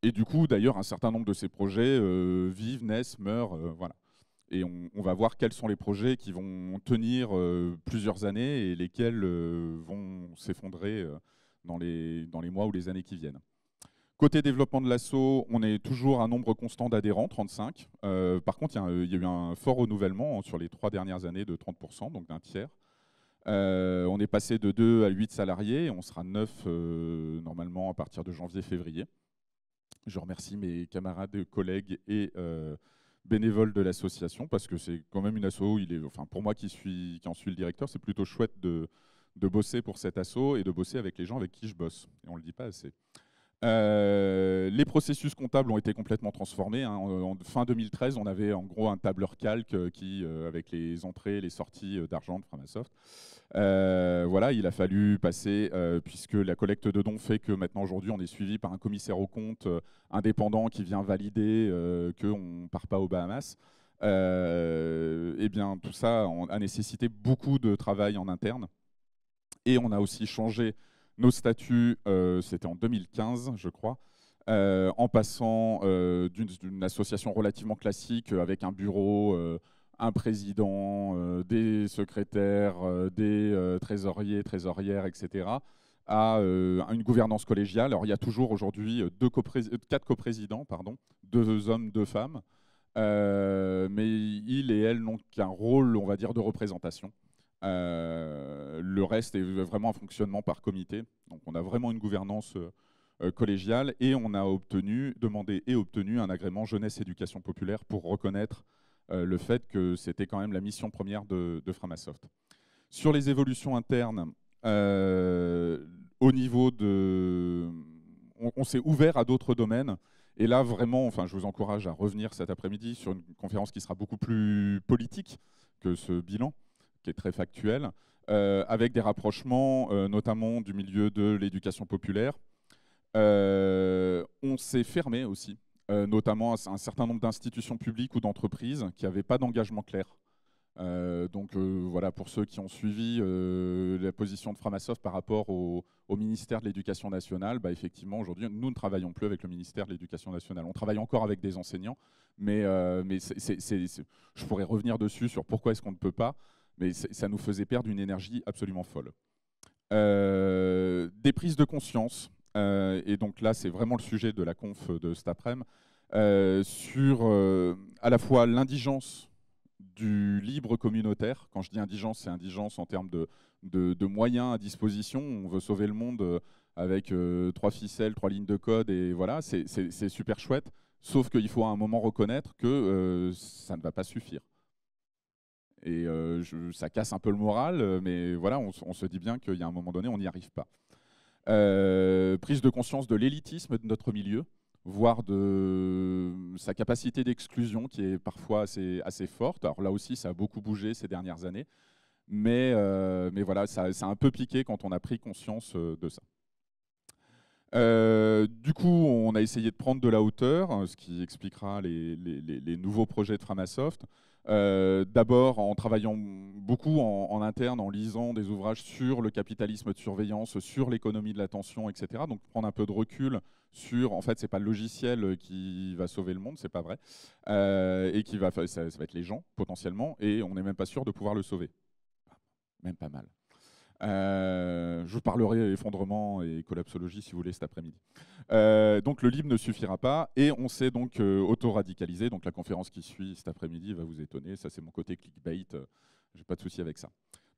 Et du coup, d'ailleurs, un certain nombre de ces projets euh, vivent, naissent, meurent, euh, voilà. Et on, va voir quels sont les projets qui vont tenir euh, plusieurs années et lesquels vont s'effondrer dans, les, dans les mois ou les années qui viennent. Côté développement de l'assaut, on est toujours un nombre constant d'adhérents, 35. par contre, il y, a eu un fort renouvellement hein, sur les trois dernières années de 30%, donc d'un tiers. on est passé de 2 à 8 salariés, on sera 9 normalement à partir de janvier-février. Je remercie mes camarades, collègues et euh, bénévoles de l'association parce que c'est quand même une asso. Où il est, enfin, pour moi qui, suis, qui en suis le directeur, c'est plutôt chouette de, de bosser pour cet asso et de bosser avec les gens avec qui je bosse. Et on ne le dit pas assez. Euh, les processus comptables ont été complètement transformés. Hein. En, fin 2013, on avait en gros un tableur calque euh, qui, euh, avec les entrées et les sorties d'argent de Framasoft. voilà, il a fallu passer, puisque la collecte de dons fait que maintenant aujourd'hui, on est suivi par un commissaire aux comptes indépendant qui vient valider qu'on ne part pas aux Bahamas. eh bien, tout ça a nécessité beaucoup de travail en interne. Et on a aussi changé nos statuts, euh, c'était en 2015, je crois. Euh, en passant euh, d'une association relativement classique avec un bureau, un président, des secrétaires, des trésoriers, trésorières, etc., à une gouvernance collégiale. Alors il y a toujours aujourd'hui quatre coprésidents, pardon, deux hommes, deux femmes, mais ils et elles n'ont qu'un rôle, on va dire, de représentation. Euh, le reste est vraiment un fonctionnement par comité. Donc on a vraiment une gouvernance euh, euh, collégiale et on a obtenu, demandé et obtenu un agrément jeunesse éducation populaire pour reconnaître le fait que c'était quand même la mission première de, Framasoft. Sur les évolutions internes, au niveau de... On, on s'est ouvert à d'autres domaines. Et là, vraiment, enfin, je vous encourage à revenir cet après-midi sur une conférence qui sera beaucoup plus politique que ce bilan, qui est très factuel, euh, avec des rapprochements euh, notamment du milieu de l'éducation populaire. Euh, on s'est fermé aussi, notamment à un certain nombre d'institutions publiques ou d'entreprises qui n'avaient pas d'engagement clair. donc voilà, pour ceux qui ont suivi la position de Framasoft par rapport au, ministère de l'Éducation nationale, bah, effectivement, aujourd'hui, nous ne travaillons plus avec le ministère de l'Éducation nationale. On travaille encore avec des enseignants, mais, je pourrais revenir dessus sur pourquoi est-ce qu'on ne peut pas mais ça nous faisait perdre une énergie absolument folle. Euh, des prises de conscience, euh, et donc là c'est vraiment le sujet de la conf de cet après-midi, euh, sur à la fois l'indigence du libre communautaire. Quand je dis indigence, c'est indigence en termes de, moyens à disposition. On veut sauver le monde avec trois ficelles, trois lignes de code, et voilà, c'est super chouette. Sauf qu'il faut à un moment reconnaître que ça ne va pas suffire. Et euh, ça casse un peu le moral, euh, mais voilà, on, se dit bien qu'il y a un moment donné, on n'y arrive pas. Euh, prise de conscience de l'élitisme de notre milieu, voire de sa capacité d'exclusion qui est parfois assez, forte. Alors là aussi, ça a beaucoup bougé ces dernières années, mais, voilà, ça, a un peu piqué quand on a pris conscience de ça. du coup, on a essayé de prendre de la hauteur, ce qui expliquera les nouveaux projets de Framasoft. Euh, d'abord en travaillant beaucoup en, interne, en lisant des ouvrages sur le capitalisme de surveillance, sur l'économie de l'attention, etc. Donc prendre un peu de recul sur, en fait, ce n'est pas le logiciel euh, qui va sauver le monde, c'est pas vrai, euh, et qui va, ça, ça va être les gens potentiellement, et on n'est même pas sûr de pouvoir le sauver. Même pas mal. Euh, je vous parlerai effondrement et collapsologie si vous voulez cet après-midi. Euh, donc le libre ne suffira pas et on s'est donc euh, auto-radicalisé. Donc la conférence qui suit cet après-midi va vous étonner. Ça, c'est mon côté clickbait. J'ai pas de souci avec ça.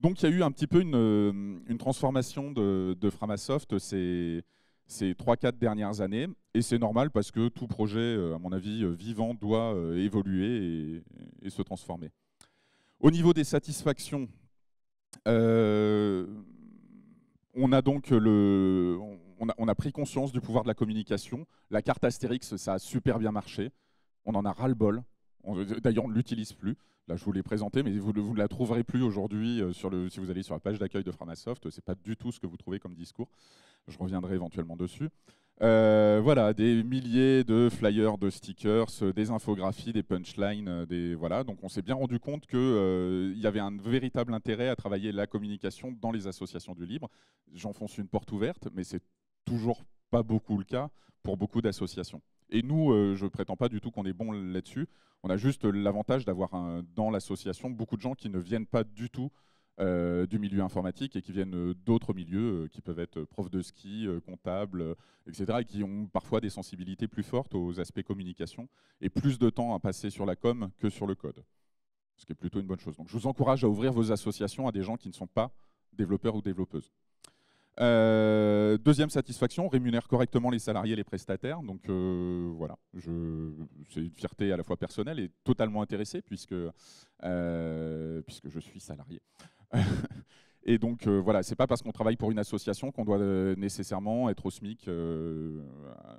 Donc il y a eu un petit peu une, transformation de, Framasoft ces, ces 3-4 dernières années. Et c'est normal parce que tout projet, à mon avis, vivant doit évoluer et se transformer. Au niveau des satisfactions, euh, on a donc le, on a, pris conscience du pouvoir de la communication. La carte Astérix, ça a super bien marché. On en a ras-le-bol. D'ailleurs, on ne l'utilise plus. Là, je vous l'ai présenté, mais vous ne la trouverez plus aujourd'hui euh, sur le, si vous allez sur la page d'accueil de Framasoft. Euh, ce n'est pas du tout ce que vous trouvez comme discours. Je reviendrai éventuellement dessus. Euh, voilà, des milliers de flyers, de stickers, des infographies, des punchlines, des voilà. Donc, on s'est bien rendu compte qu'il il y avait un véritable intérêt à travailler la communication dans les associations du libre. J'enfonce une porte ouverte, mais c'est toujours pas beaucoup le cas pour beaucoup d'associations. Et nous, euh, je ne prétends pas du tout qu'on est bon là-dessus. On a juste l'avantage d'avoir dans l'association beaucoup de gens qui ne viennent pas du tout euh, du milieu informatique et qui viennent euh, d'autres milieux, qui peuvent être profs de ski, comptables, etc., et qui ont parfois des sensibilités plus fortes aux aspects communication et plus de temps à passer sur la com que sur le code. Ce qui est plutôt une bonne chose. Donc je vous encourage à ouvrir vos associations à des gens qui ne sont pas développeurs ou développeuses. Euh, deuxième satisfaction, rémunère correctement les salariés et les prestataires. Donc euh, voilà, c'est une fierté à la fois personnelle et totalement intéressée puisque, euh, puisque je suis salarié. [LAUGHS] et donc voilà, c'est pas parce qu'on travaille pour une association qu'on doit nécessairement être au SMIC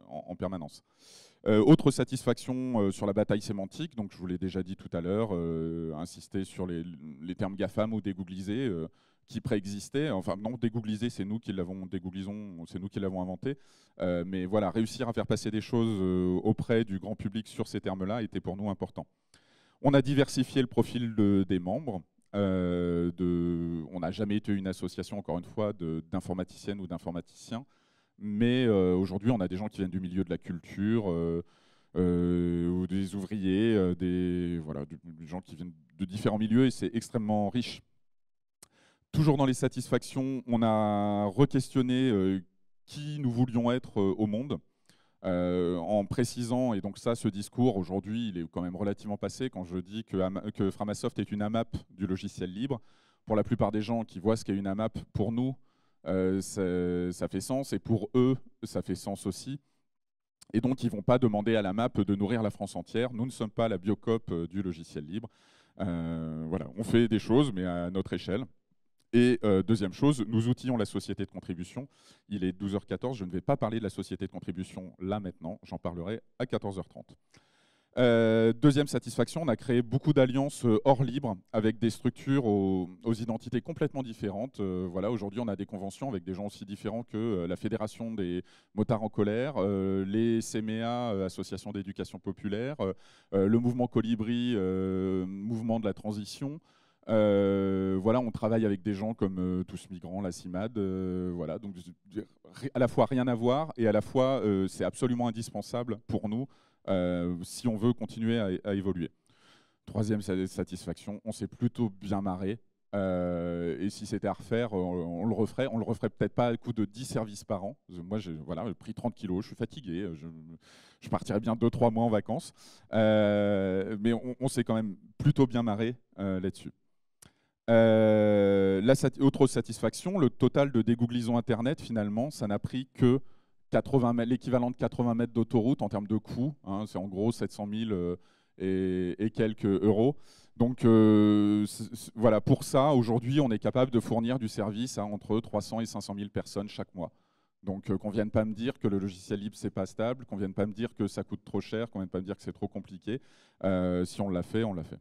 en, permanence. autre satisfaction sur la bataille sémantique, donc je vous l'ai déjà dit tout à l'heure, insister sur les, les, termes GAFAM ou dégooglisés, qui préexistaient, Enfin, non, dégooglisé, c'est nous qui l'avons, c'est nous qui l'avons inventé. Euh, mais voilà, réussir à faire passer des choses euh, auprès du grand public sur ces termes-là était pour nous important. On a diversifié le profil des membres. Euh, de, on n'a jamais été une association, encore une fois, d'informaticiennes ou d'informaticiens. Mais aujourd'hui, on a des gens qui viennent du milieu de la culture, ou des ouvriers, des, voilà, des gens qui viennent de différents milieux, et c'est extrêmement riche toujours dans les satisfactions, on a requestionné euh, qui nous voulions être euh, au monde, euh, en précisant, et donc ça, ce discours, aujourd'hui, il est quand même relativement passé quand je dis que, Framasoft est une AMAP du logiciel libre. Pour la plupart des gens qui voient ce qu'est une AMAP, pour nous, ça, fait sens, et pour eux, ça fait sens aussi. Et donc, ils ne vont pas demander à la l'AMAP de nourrir la France entière. Nous ne sommes pas la biocop du logiciel libre. voilà, on fait des choses, mais à notre échelle. Et euh, deuxième chose, nous outillons la société de contribution. Il est 12h14, je ne vais pas parler de la société de contribution là maintenant, j'en parlerai à 14h30. Euh, deuxième satisfaction, on a créé beaucoup d'alliances euh, hors libre avec des structures aux, identités complètement différentes. aujourd'hui, on a des conventions avec des gens aussi différents que la Fédération des motards en colère, les CMEA, Association d'éducation populaire, le mouvement Colibri, mouvement de la transition. Euh, voilà, on travaille avec des gens comme euh, Tous Migrants, la CIMAD, euh, voilà, donc à la fois rien à voir et à la fois c'est absolument indispensable pour nous si on veut continuer à, évoluer. Troisième satisfaction, on s'est plutôt bien marré. et si c'était à refaire, on, le referait. On le referait peut-être pas à coup de 10 services par an. Moi, j'ai voilà, pris 30 kilos, je suis fatigué, je, partirais bien 2-3 mois en vacances. mais on s'est quand même plutôt bien marré là-dessus. Euh, autre satisfaction, le total de dégooglisons Internet, finalement, ça n'a pris que l'équivalent de 80 mètres d'autoroute en termes de coût. Hein, c'est en gros 700 000 euh, et, quelques euros. Donc euh, voilà, pour ça, aujourd'hui, on est capable de fournir du service à entre 300 et 500 000 personnes chaque mois. Donc qu'on vienne pas me dire que le logiciel libre, c'est pas stable, qu'on vienne pas me dire que ça coûte trop cher, qu'on vienne pas me dire que c'est trop compliqué. si on l'a fait, on l'a fait.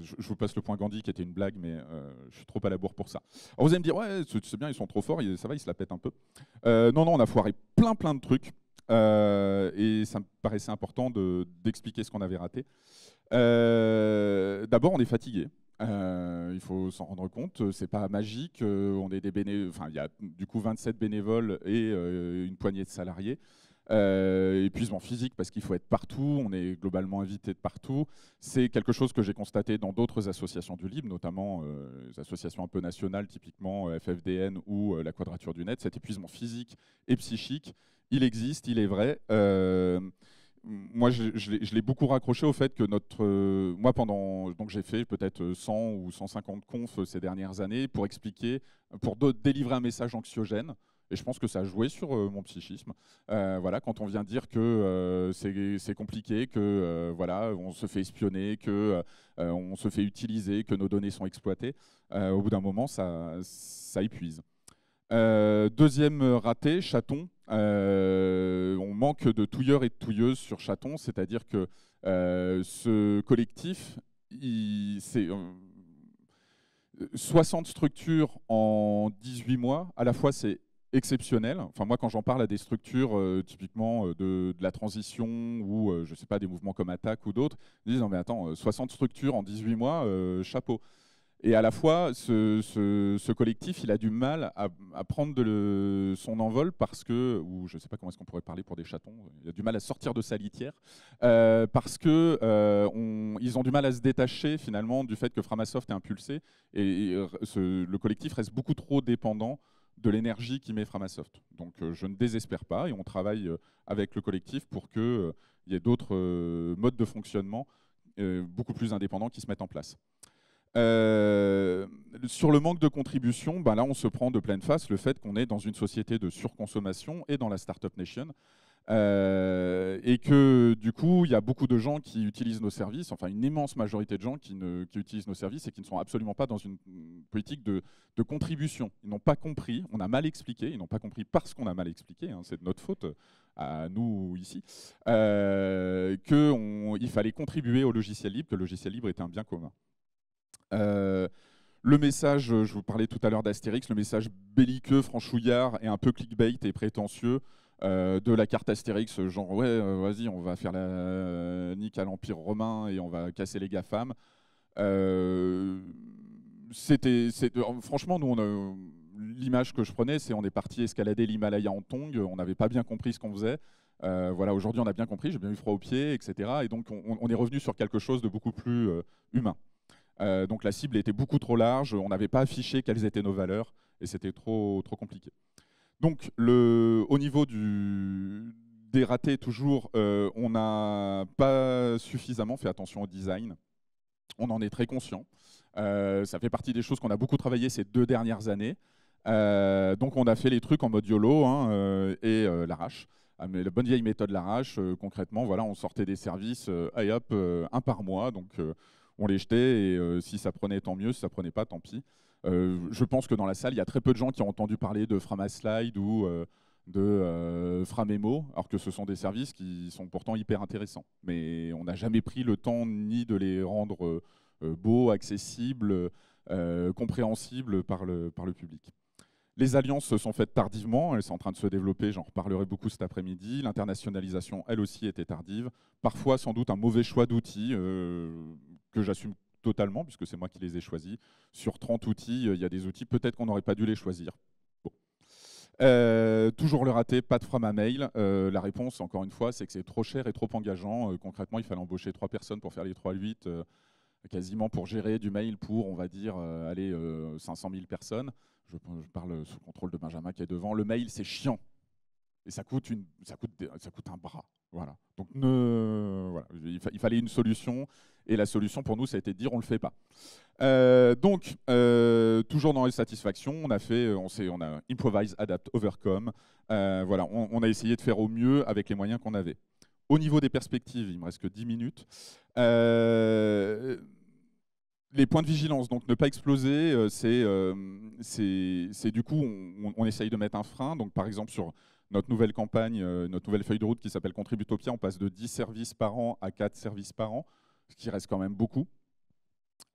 Je, vous passe le point Gandhi qui était une blague, mais euh, je suis trop à la bourre pour ça. vous allez me dire, ouais, c'est bien, ils sont trop forts, ça va, ils se la pètent un peu. Euh, non, non, on a foiré plein, plein de trucs. Euh, et ça me paraissait important d'expliquer ce qu'on avait raté. D'abord, on est fatigué. il faut s'en rendre compte, c'est pas magique. on est des béné enfin, il y a du coup 27 bénévoles et une poignée de salariés. Euh, épuisement physique parce qu'il faut être partout, on est globalement invité de partout. C'est quelque chose que j'ai constaté dans d'autres associations du libre, notamment euh, les associations un peu nationales, typiquement euh, FFDN ou la Quadrature du Net. Cet épuisement physique et psychique, il existe, il est vrai moi, je, l'ai beaucoup raccroché au fait que notre, moi pendant, donc j'ai fait peut-être 100 ou 150 confs ces dernières années pour expliquer, pour délivrer un message anxiogène et je pense que ça a joué sur euh, mon psychisme. Euh, voilà, quand on vient dire que euh, c'est compliqué, que voilà, on se fait espionner, que on se fait utiliser, que nos données sont exploitées, au bout d'un moment, ça, ça épuise. deuxième raté, chaton. on manque de touilleurs et de touilleuses sur chaton, c'est-à-dire que ce collectif, c'est 60 structures en 18 mois. À la fois, c'est exceptionnel. Enfin, moi, quand j'en parle à des structures euh, typiquement euh, de, la transition ou, euh, je sais pas, des mouvements comme Attaque ou d'autres, ils disent, non mais attends, 60 structures en 18 mois, chapeau. Et à la fois, ce, collectif, il a du mal à, prendre son envol parce que, ou je ne sais pas comment est-ce qu'on pourrait parler pour des chatons, il a du mal à sortir de sa litière parce que ils ont du mal à se détacher finalement du fait que Framasoft est impulsé et, le collectif reste beaucoup trop dépendant de l'énergie qui met Framasoft. Donc euh, je ne désespère pas et on travaille euh, avec le collectif pour qu'il euh, y ait d'autres modes de fonctionnement beaucoup plus indépendants qui se mettent en place. sur le manque de contribution, ben là on se prend de pleine face le fait qu'on est dans une société de surconsommation et dans la Startup Nation, euh, et que du coup, il y a beaucoup de gens qui utilisent nos services, enfin une immense majorité de gens qui, utilisent nos services et qui ne sont absolument pas dans une politique de, contribution. Ils n'ont pas compris, on a mal expliqué, ils n'ont pas compris parce qu'on a mal expliqué, hein, c'est de notre faute à nous ici, euh, qu'il fallait contribuer au logiciel libre, que le logiciel libre était un bien commun. Euh, le message, je vous parlais tout à l'heure d'Astérix, le message belliqueux, franchouillard et un peu clickbait et prétentieux, euh, de la carte Astérix, genre ouais, euh, vas-y, on va faire la euh, nique à l'Empire romain et on va casser les GAFAM. c'était, franchement, l'image que je prenais, c'est on est parti escalader l'Himalaya en tong, on n'avait pas bien compris ce qu'on faisait. voilà, aujourd'hui, on a bien compris, j'ai bien eu froid aux pieds, etc. Et donc, on, est revenu sur quelque chose de beaucoup plus humain. donc, la cible était beaucoup trop large, on n'avait pas affiché quelles étaient nos valeurs et c'était trop, trop compliqué. Donc, le, au niveau du, des ratés, toujours, euh, on n'a pas suffisamment fait attention au design. On en est très conscient. Euh, ça fait partie des choses qu'on a beaucoup travaillé ces deux dernières années. Euh, donc, on a fait les trucs en mode YOLO hein, et l'arrache. Ah, mais la bonne vieille méthode l'arrache, concrètement, voilà, on sortait des services, un par mois. Donc, on les jetait et si ça prenait, tant mieux. Si ça prenait pas, tant pis. Euh, je pense que dans la salle, il y a très peu de gens qui ont entendu parler de Framaslide ou euh, de euh, Framemo, alors que ce sont des services qui sont pourtant hyper intéressants. Mais on n'a jamais pris le temps ni de les rendre beaux, accessibles, compréhensibles par le, par le public. Les alliances se sont faites tardivement, elles sont en train de se développer, j'en reparlerai beaucoup cet après-midi. L'internationalisation, elle aussi, était tardive. Parfois, sans doute, un mauvais choix d'outils que j'assume totalement, puisque c'est moi qui les ai choisis. Sur 30 outils, euh, il y a des outils, peut-être qu'on n'aurait pas dû les choisir. Euh, toujours le raté, pas de from mail. Euh, la réponse, encore une fois, c'est que c'est trop cher et trop engageant. concrètement, il fallait embaucher trois personnes pour faire les 3-8, quasiment pour gérer du mail pour, on va dire, allez, 500 000 personnes. Je, je, parle sous contrôle de Benjamin qui est devant. Le mail, c'est chiant ça coûte, un bras. Voilà. Donc il, fallait une solution, et la solution pour nous, ça a été de dire on ne le fait pas. Euh, donc, euh, toujours dans les satisfaction, on a fait, euh, on, on a improvise, adapt, overcome. voilà, on, a essayé de faire au mieux avec les moyens qu'on avait. Au niveau des perspectives, il me reste que 10 minutes. les points de vigilance, donc ne pas exploser, c'est du coup, on, on, essaye de mettre un frein. Donc, par exemple, sur notre nouvelle campagne, euh, notre nouvelle feuille de route qui s'appelle Contributopia, on passe de 10 services par an à 4 services par an, ce qui reste quand même beaucoup.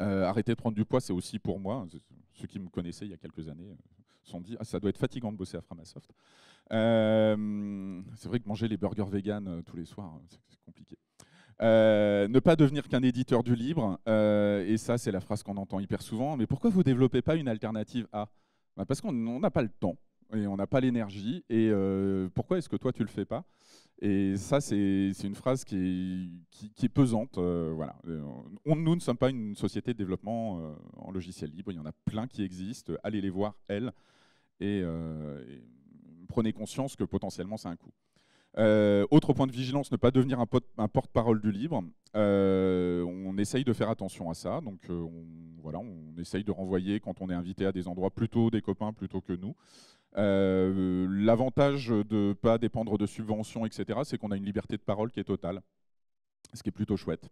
Euh, arrêter de prendre du poids, c'est aussi pour moi, ceux qui me connaissaient il y a quelques années euh, se sont dit ah, ça doit être fatigant de bosser à Framasoft. c'est vrai que manger les burgers vegan tous les soirs, hein, c'est compliqué. ne pas devenir qu'un éditeur du libre, et ça c'est la phrase qu'on entend hyper souvent, mais pourquoi vous ne développez pas une alternative à bah, Parce qu'on n'a pas le temps et on n'a pas l'énergie. Et euh, pourquoi est-ce que toi, tu le fais pas Et ça, c'est une phrase qui est, pesante. Euh, voilà. Euh, nous ne sommes pas une société de développement en logiciel libre. Il y en a plein qui existent. Allez les voir, elles. Et, prenez conscience que potentiellement, c'est un coût. autre point de vigilance, ne pas devenir un, porte-parole du libre. on essaye de faire attention à ça. Donc, on essaye de renvoyer quand on est invité à des endroits plutôt des copains plutôt que nous. Euh, l'avantage de ne pas dépendre de subventions, etc., c'est qu'on a une liberté de parole qui est totale, ce qui est plutôt chouette.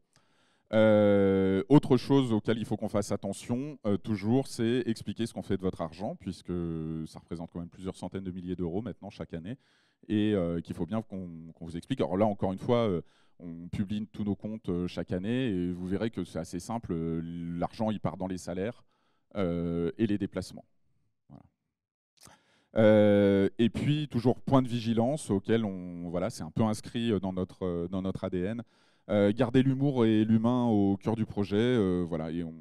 Euh, autre chose auquel il faut qu'on fasse attention, euh, toujours, c'est expliquer ce qu'on fait de votre argent, puisque ça représente quand même plusieurs centaines de milliers d'euros maintenant chaque année, et qu'il faut bien qu'on vous explique. Alors là, encore une fois, on publie tous nos comptes chaque année, et vous verrez que c'est assez simple, l'argent, il part dans les salaires et les déplacements. Euh, et puis, toujours point de vigilance auquel on, voilà, c'est un peu inscrit euh, dans notre, euh, dans notre ADN. garder l'humour et l'humain au cœur du projet, voilà, et on,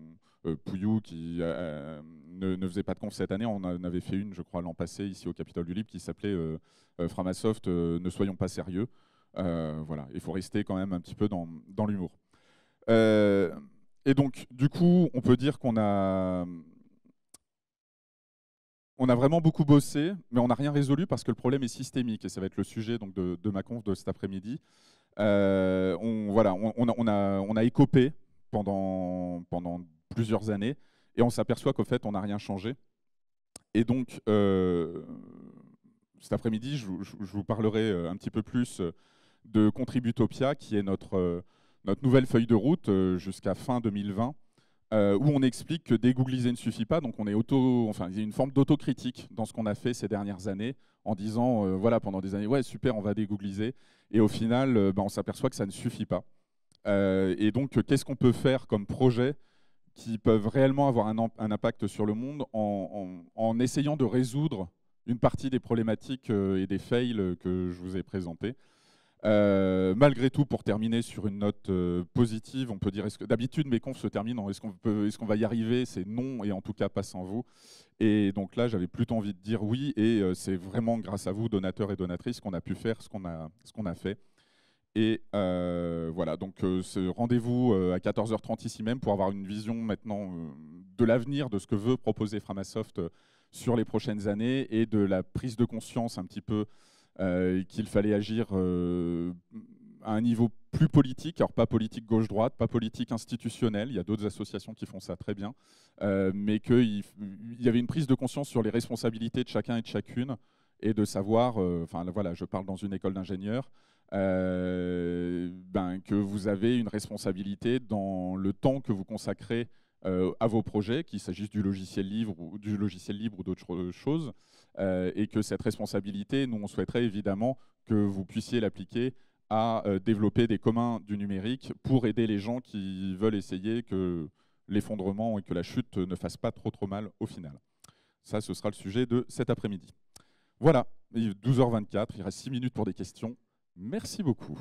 Pouillou, qui ne, ne, faisait pas de conf cette année, on en avait fait une, je crois, l'an passé, ici au Capitole du Libre, qui s'appelait Framasoft, ne soyons pas sérieux. voilà, il faut rester quand même un petit peu dans, dans l'humour. et donc, du coup, on peut dire qu'on a on a vraiment beaucoup bossé, mais on n'a rien résolu parce que le problème est systémique et ça va être le sujet donc, de, ma conf de cet après-midi. Euh, on, on, a, écopé pendant, plusieurs années et on s'aperçoit qu'au fait, on n'a rien changé. Et donc, euh, cet après-midi, je, vous parlerai euh, un petit peu plus de Contributopia, qui est notre, notre nouvelle feuille de route jusqu'à fin 2020 euh, où on explique que dégoogliser ne suffit pas. Donc on est auto, enfin il y a une forme d'autocritique dans ce qu'on a fait ces dernières années en disant euh, voilà pendant des années ouais super on va dégoogliser et au final euh, ben, on s'aperçoit que ça ne suffit pas. et donc qu'est-ce qu'on peut faire comme projet qui peuvent réellement avoir un, impact sur le monde en, essayant de résoudre une partie des problématiques et des fails que je vous ai présentés. Euh, malgré tout, pour terminer sur une note euh, positive, on peut dire que d'habitude mes confs se terminent en est-ce qu'on est-ce qu'on va y arriver C'est non et en tout cas pas sans vous. Et donc là, j'avais plutôt envie de dire oui et euh, c'est vraiment grâce à vous, donateurs et donatrices, qu'on a pu faire ce qu'on a, ce qu'on a fait. Et voilà, donc ce rendez-vous à 14h30 ici même pour avoir une vision maintenant de l'avenir, de ce que veut proposer Framasoft sur les prochaines années et de la prise de conscience un petit peu euh, qu'il fallait agir euh, à un niveau plus politique, alors pas politique gauche-droite, pas politique institutionnelle, il y a d'autres associations qui font ça très bien, euh, mais qu'il y avait une prise de conscience sur les responsabilités de chacun et de chacune, et de savoir, enfin voilà, je parle dans une école d'ingénieurs, ben, que vous avez une responsabilité dans le temps que vous consacrez à vos projets, qu'il s'agisse du logiciel libre ou du logiciel libre ou d'autres choses. Euh, et que cette responsabilité, nous, on souhaiterait évidemment que vous puissiez l'appliquer à euh, développer des communs du numérique pour aider les gens qui veulent essayer que l'effondrement et que la chute ne fassent pas trop trop mal au final. Ça, ce sera le sujet de cet après-midi. Voilà, 12h24, il reste 6 minutes pour des questions. Merci beaucoup.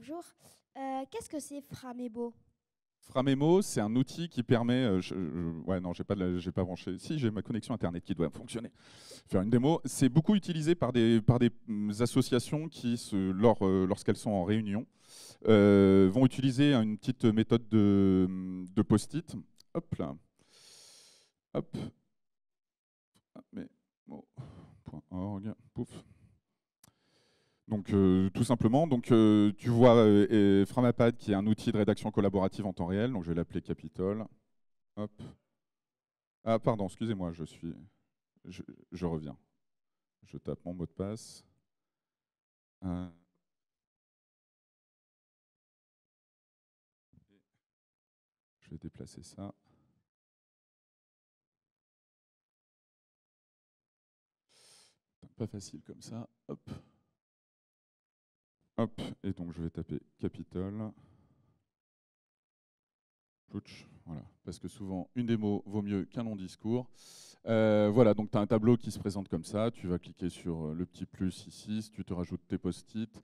Bonjour. Euh, qu'est-ce que c'est Framebo Framemo, c'est un outil qui permet. Euh, ouais, non, j'ai pas, j'ai pas branché. Si, j'ai ma connexion internet qui doit fonctionner. Faire une démo. C'est beaucoup utilisé par des, par des mm, associations qui, lors, euh, lorsqu'elles sont en réunion, vont utiliser une petite méthode de, mm, post-it. Hop là. Hop. Ah, mais, Pouf. Donc euh, tout simplement, donc euh, tu vois euh, Framapad qui est un outil de rédaction collaborative en temps réel, donc je vais l'appeler Capitole. Hop. Ah pardon, excusez-moi, je suis, je, je, reviens. Je tape mon mot de passe. Je vais déplacer ça. Pas facile comme ça. Hop. Hop, et donc je vais taper capital. voilà, parce que souvent une démo vaut mieux qu'un long discours. Euh, voilà, donc tu as un tableau qui se présente comme ça. Tu vas cliquer sur euh, le petit plus ici, tu te rajoutes tes post-it,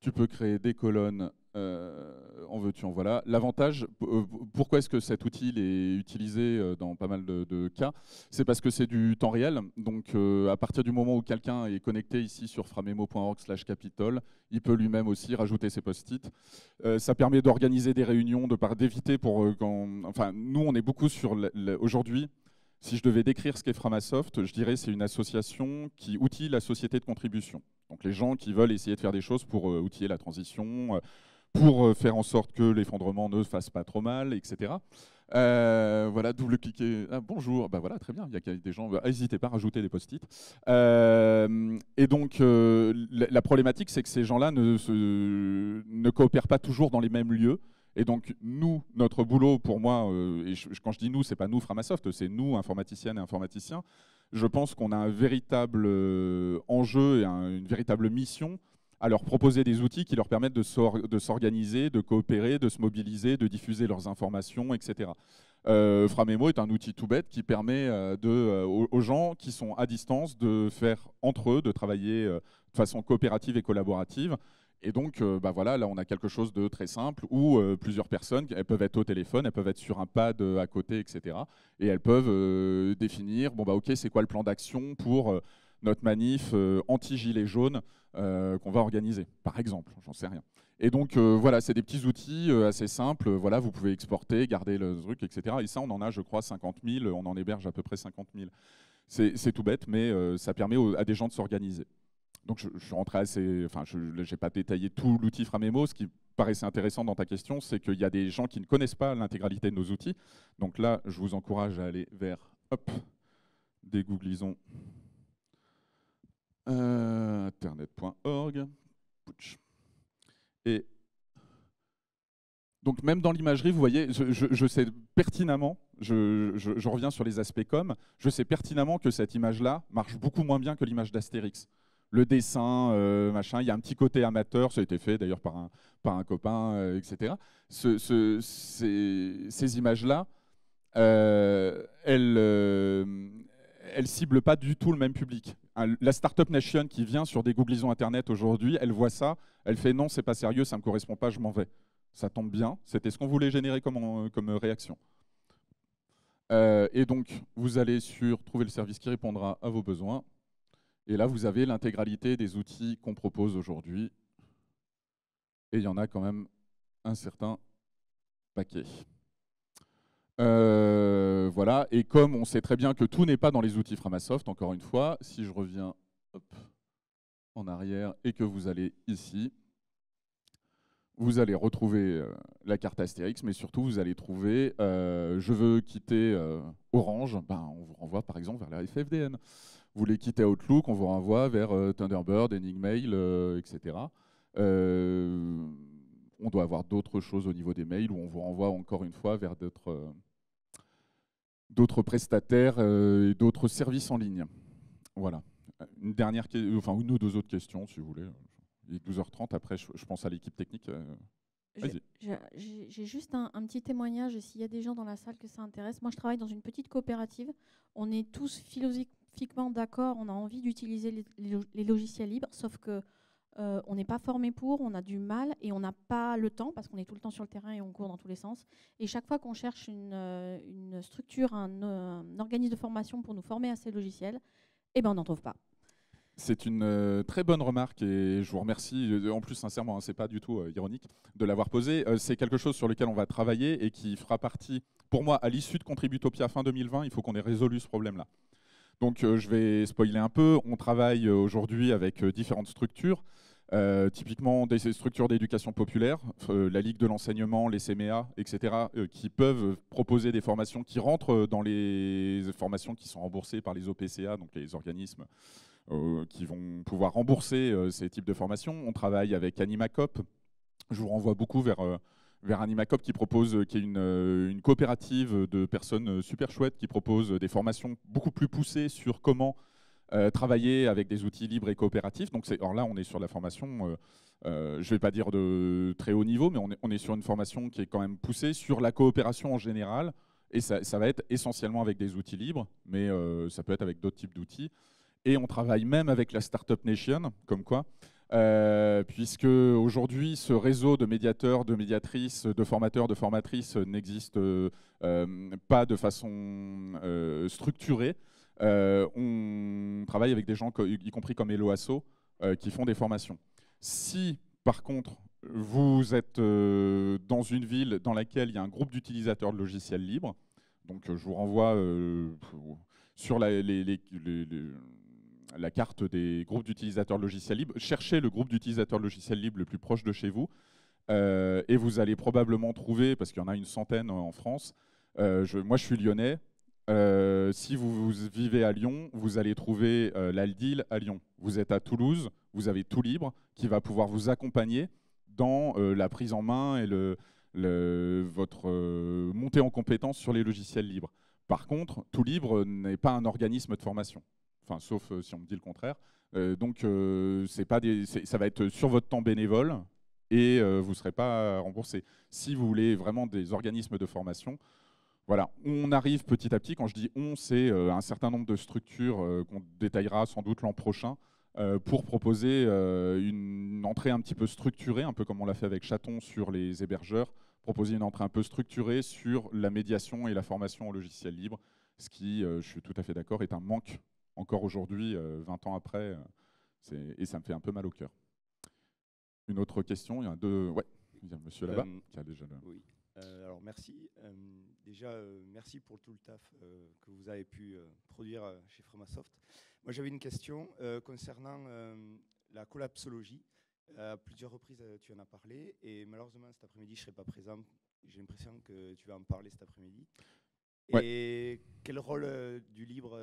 tu peux créer des colonnes, euh, en veux-tu, en voilà. L'avantage, euh, pourquoi est-ce que cet outil est utilisé euh, dans pas mal de, cas C'est parce que c'est du temps réel. Donc, à partir du moment où quelqu'un est connecté ici sur framemo.org slash capitol, il peut lui-même aussi rajouter ses post-it. ça permet d'organiser des réunions, d'éviter d'éviter pour... Quand, enfin, nous, on est beaucoup sur... Aujourd'hui, si je devais décrire ce qu'est Framasoft, je dirais c'est une association qui outille la société de contribution. Donc les gens qui veulent essayer de faire des choses pour euh, outiller la transition, euh, pour euh, faire en sorte que l'effondrement ne fasse pas trop mal, etc. voilà, double-cliquer. Ah, bonjour. Bah voilà, très bien. Il y a des gens. Bah, n'hésitez pas à rajouter des post-it. et donc, la, problématique, c'est que ces gens-là ne coopèrent pas toujours dans les mêmes lieux. Et donc, nous, notre boulot, pour moi, euh, et quand je dis nous, c'est pas nous Framasoft, c'est nous, informaticiennes et informaticiens, je pense qu'on a un véritable euh, enjeu et une véritable mission à leur proposer des outils qui leur permettent de s'organiser, de, coopérer, de se mobiliser, de diffuser leurs informations, etc. Euh, Framemo est un outil tout bête qui permet euh, de, aux gens qui sont à distance de faire entre eux, de travailler de façon coopérative et collaborative, et donc, euh, bah voilà, là, on a quelque chose de très simple où euh, plusieurs personnes, elles peuvent être au téléphone, elles peuvent être sur un pad euh, à côté, etc. Et elles peuvent définir, bon, bah ok, c'est quoi le plan d'action pour notre manif anti-gilet jaune qu'on va organiser, par exemple, j'en sais rien. Et donc voilà, c'est des petits outils assez simples. Voilà, vous pouvez exporter, garder le truc, etc. Et ça, on en a, je crois, 50 000. On en héberge à peu près 50 000. C'est tout bête, mais ça permet à des gens de s'organiser. Donc je, assez, enfin je n'ai pas détaillé tout l'outil Framemo. Ce qui paraissait intéressant dans ta question, c'est qu'il y a des gens qui ne connaissent pas l'intégralité de nos outils. Donc là, je vous encourage à aller vers hop, des euh, internet.org. Et donc même dans l'imagerie, vous voyez, je, sais pertinemment, je, reviens sur les aspects com, je sais pertinemment que cette image-là marche beaucoup moins bien que l'image d'Astérix le dessin, euh, machin. Il y a un petit côté amateur, ça a été fait d'ailleurs par un, par un copain, euh, etc. ces, images-là, euh, elles, elles ciblent pas du tout le même public. La Startup Nation qui vient sur des googlisons Internet aujourd'hui, elle voit ça, elle fait non, c'est pas sérieux, ça me correspond pas, je m'en vais. Ça tombe bien, c'était ce qu'on voulait générer comme, réaction. et donc, vous allez sur trouver le service qui répondra à vos besoins. Et là, vous avez l'intégralité des outils qu'on propose aujourd'hui. Et il y en a quand même un certain paquet. Euh, voilà, et comme on sait très bien que tout n'est pas dans les outils Framasoft, encore une fois, si je reviens en arrière et que vous allez ici, vous allez retrouver euh, la carte Astérix, mais surtout vous allez trouver euh, je veux quitter Orange, ben, on vous renvoie par exemple vers la FFDN vous les quittez Outlook, on vous renvoie vers euh, Thunderbird, Enigmail, euh, etc. Euh, on doit avoir d'autres choses au niveau des mails où on vous renvoie encore une fois vers d'autres prestataires et d'autres services en ligne. Voilà. Une dernière, enfin une ou deux autres questions, si vous voulez. Il est 12h30, après je, pense à l'équipe technique. J'ai juste un, petit témoignage, s'il y a des gens dans la salle que ça intéresse, moi je travaille dans une petite coopérative, on est tous philosophique, d'accord, on a envie d'utiliser les, logiciels libres, sauf que euh, on n'est pas formé pour, on a du mal et on n'a pas le temps parce qu'on est tout le temps sur le terrain et on court dans tous les sens. Et chaque fois qu'on cherche une, euh, structure, un, organisme de formation pour nous former à ces logiciels, eh ben on n'en trouve pas. C'est une euh, très bonne remarque et je vous remercie. En plus, sincèrement, ce hein, c'est pas du tout ironique de l'avoir posé. c'est quelque chose sur lequel on va travailler et qui fera partie, pour moi, à l'issue de Contributopia fin 2020, il faut qu'on ait résolu ce problème-là. Donc euh, je vais spoiler un peu. On travaille euh, aujourd'hui avec euh, différentes structures. typiquement des structures d'éducation populaire, la Ligue de l'enseignement, les CMA, etc., qui peuvent proposer des formations qui rentrent dans les formations qui sont remboursées par les OPCA, donc les organismes qui vont pouvoir rembourser ces types de formations. On travaille avec AnimaCop. Je vous renvoie beaucoup vers vers Animacop qui propose, euh, qui est euh, une, coopérative de personnes euh, super chouettes qui propose des formations beaucoup plus poussées sur comment travailler avec des outils libres et coopératifs. Donc, là, on est sur la formation, je ne vais pas dire de très haut niveau, mais on est, sur une formation qui est quand même poussée sur la coopération en général. Et ça, ça va être essentiellement avec des outils libres, mais ça peut être avec d'autres types d'outils. Et on travaille même avec la Startup Nation, comme quoi. Euh, puisque aujourd'hui ce réseau de médiateurs, de médiatrices, de formateurs, de formatrices n'existe euh, pas de façon euh, structurée. on travaille avec des gens, y compris comme Eloasso qui font des formations. Si, par contre, vous êtes dans une ville dans laquelle il y a un groupe d'utilisateurs de logiciels libres, donc je vous renvoie sur la, les, la carte des groupes d'utilisateurs logiciels libres. Cherchez le groupe d'utilisateurs logiciels libres le plus proche de chez vous euh, et vous allez probablement trouver, parce qu'il y en a une centaine en France, euh, moi je suis lyonnais, euh, si vous, vivez à Lyon, vous allez trouver l'ALDIL à Lyon. Vous êtes à Toulouse, vous avez Tout Libre qui va pouvoir vous accompagner dans la prise en main et votre montée en compétence sur les logiciels libres. Par contre, Tout Libre n'est pas un organisme de formation enfin sauf euh, si on me dit le contraire. Euh, donc euh, c'est pas ça va être sur votre temps bénévole et vous ne serez pas remboursé. Si vous voulez vraiment des organismes de formation, voilà, on arrive petit à petit, quand je dis on, c'est un certain nombre de structures qu'on détaillera sans doute l'an prochain, pour proposer une entrée un petit peu structurée, un peu comme on l'a fait avec Chaton sur les hébergeurs, proposer une entrée un peu structurée sur la médiation et la formation en logiciel libre, ce qui, je suis tout à fait d'accord, est un manque encore aujourd'hui, 20 euh, ans après, euh, et ça me fait un peu mal au cœur. Une autre question, il y a deux. Ouais, il y a monsieur là-bas euh, qui a déjà le... Oui, alors merci. déjà, merci pour tout le taf que vous avez pu produire chez Framasoft. Moi, j'avais une question concernant la collapsologie. À plusieurs reprises, tu en as parlé, et malheureusement, cet après-midi, je ne serai pas présent. J'ai l'impression que tu vas en parler cet après-midi. Et quel rôle du libre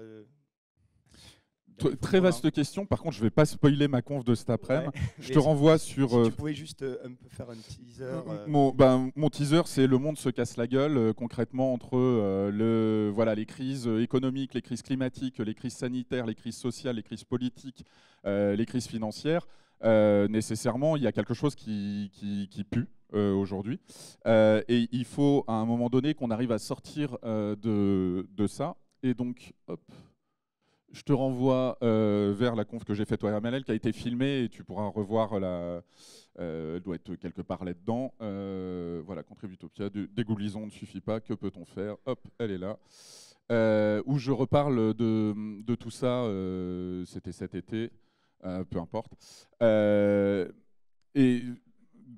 très vaste question. Par contre, je ne vais pas spoiler ma conf de cet après-midi. [LAUGHS] Je te renvoie sur. Si tu euh, pouvais juste euh, faire un teaser. Euh, mon, ben, mon, teaser, c'est le monde se casse la gueule concrètement entre le, voilà, les crises économiques, les crises climatiques, les crises sanitaires, les crises sociales, les crises politiques, les crises financières. nécessairement, il y a quelque chose qui, pue aujourd'hui. et il faut à un moment donné qu'on arrive à sortir de, de ça. Et donc, hop, je te renvoie euh, vers la conf que j'ai faite au RMLL qui a été filmée et tu pourras revoir la. Euh, elle doit être quelque part là-dedans. Voilà, euh, voilà, Contributopia, dégoulison ne suffit pas, que peut-on faire Hop, elle est là. où je reparle de tout ça, c'était cet été, peu importe. et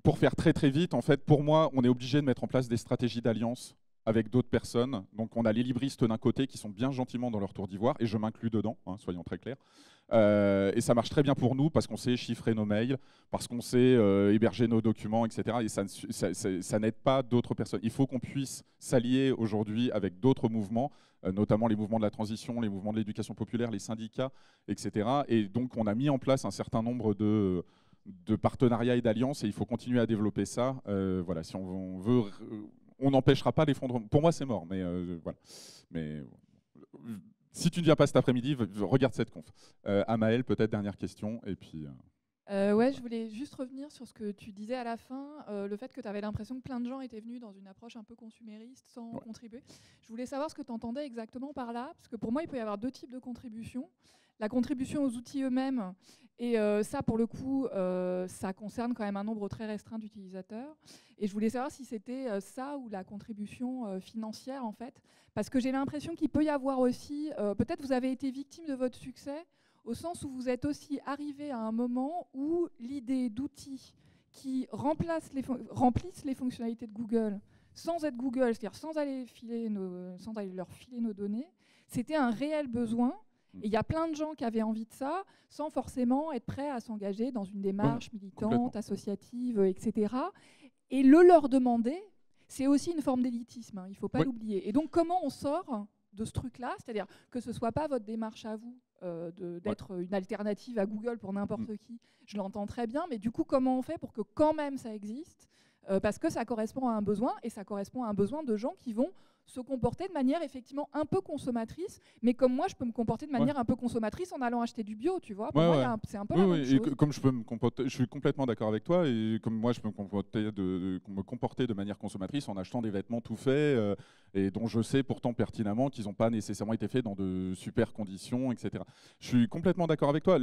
pour faire très très vite, en fait, pour moi, on est obligé de mettre en place des stratégies d'alliance avec d'autres personnes. Donc on a les libristes d'un côté qui sont bien gentiment dans leur tour d'ivoire, et je m'inclus dedans, hein, soyons très clairs. Euh, et ça marche très bien pour nous parce qu'on sait chiffrer nos mails, parce qu'on sait euh, héberger nos documents, etc. Et ça, n'aide pas d'autres personnes. Il faut qu'on puisse s'allier aujourd'hui avec d'autres mouvements, euh, notamment les mouvements de la transition, les mouvements de l'éducation populaire, les syndicats, etc. Et donc on a mis en place un certain nombre de de partenariats et d'alliances et il faut continuer à développer ça. voilà, si on veut on n'empêchera pas l'effondrement. Pour moi, c'est mort, mais euh, voilà. Mais euh, si tu ne viens pas cet après-midi, regarde cette conf. Euh, Amael, peut-être dernière question, et puis. Euh. ouais, je voulais juste revenir sur ce que tu disais à la fin, le fait que tu avais l'impression que plein de gens étaient venus dans une approche un peu consumériste sans contribuer. Je voulais savoir ce que tu entendais exactement par là, parce que pour moi, il peut y avoir deux types de contributions. La contribution aux outils eux-mêmes, et euh, ça, pour le coup, euh, ça concerne quand même un nombre très restreint d'utilisateurs. Et je voulais savoir si c'était euh, ça ou la contribution financière, en fait. Parce que j'ai l'impression qu'il peut y avoir aussi, peut-être vous avez été victime de votre succès, au sens où vous êtes aussi arrivé à un moment où l'idée d'outils qui remplissent les fonctionnalités de Google sans être Google, c'est-à-dire sans sans aller leur filer nos données, c'était un réel besoin Mm. Et il y a plein de gens qui avaient envie de ça, sans forcément être prêts à s'engager dans une démarche militante, associative, euh, etc. Et le leur demander, c'est aussi une forme d'élitisme, hein, il ne faut pas l'oublier. Et donc, comment on sort de ce truc-là C'est-à-dire que ce ne soit pas votre démarche à vous euh, d'être une alternative à Google pour n'importe mm. qui. Je l'entends très bien, mais du coup, comment on fait pour que quand même ça existe euh, parce que ça correspond à un besoin, et ça correspond à un besoin de gens qui vont se comporter de manière effectivement un peu consommatrice, mais comme moi, je peux me comporter de manière un peu consommatrice en allant acheter du bio, tu vois. c'est un peu la même chose. comme je peux me comporter, je suis complètement d'accord avec toi, et comme moi, je peux me comporter de, me comporter de manière consommatrice en achetant des vêtements tout faits euh, et dont je sais pourtant pertinemment qu'ils n'ont pas nécessairement été faits dans de super conditions, etc. Je suis complètement d'accord avec toi.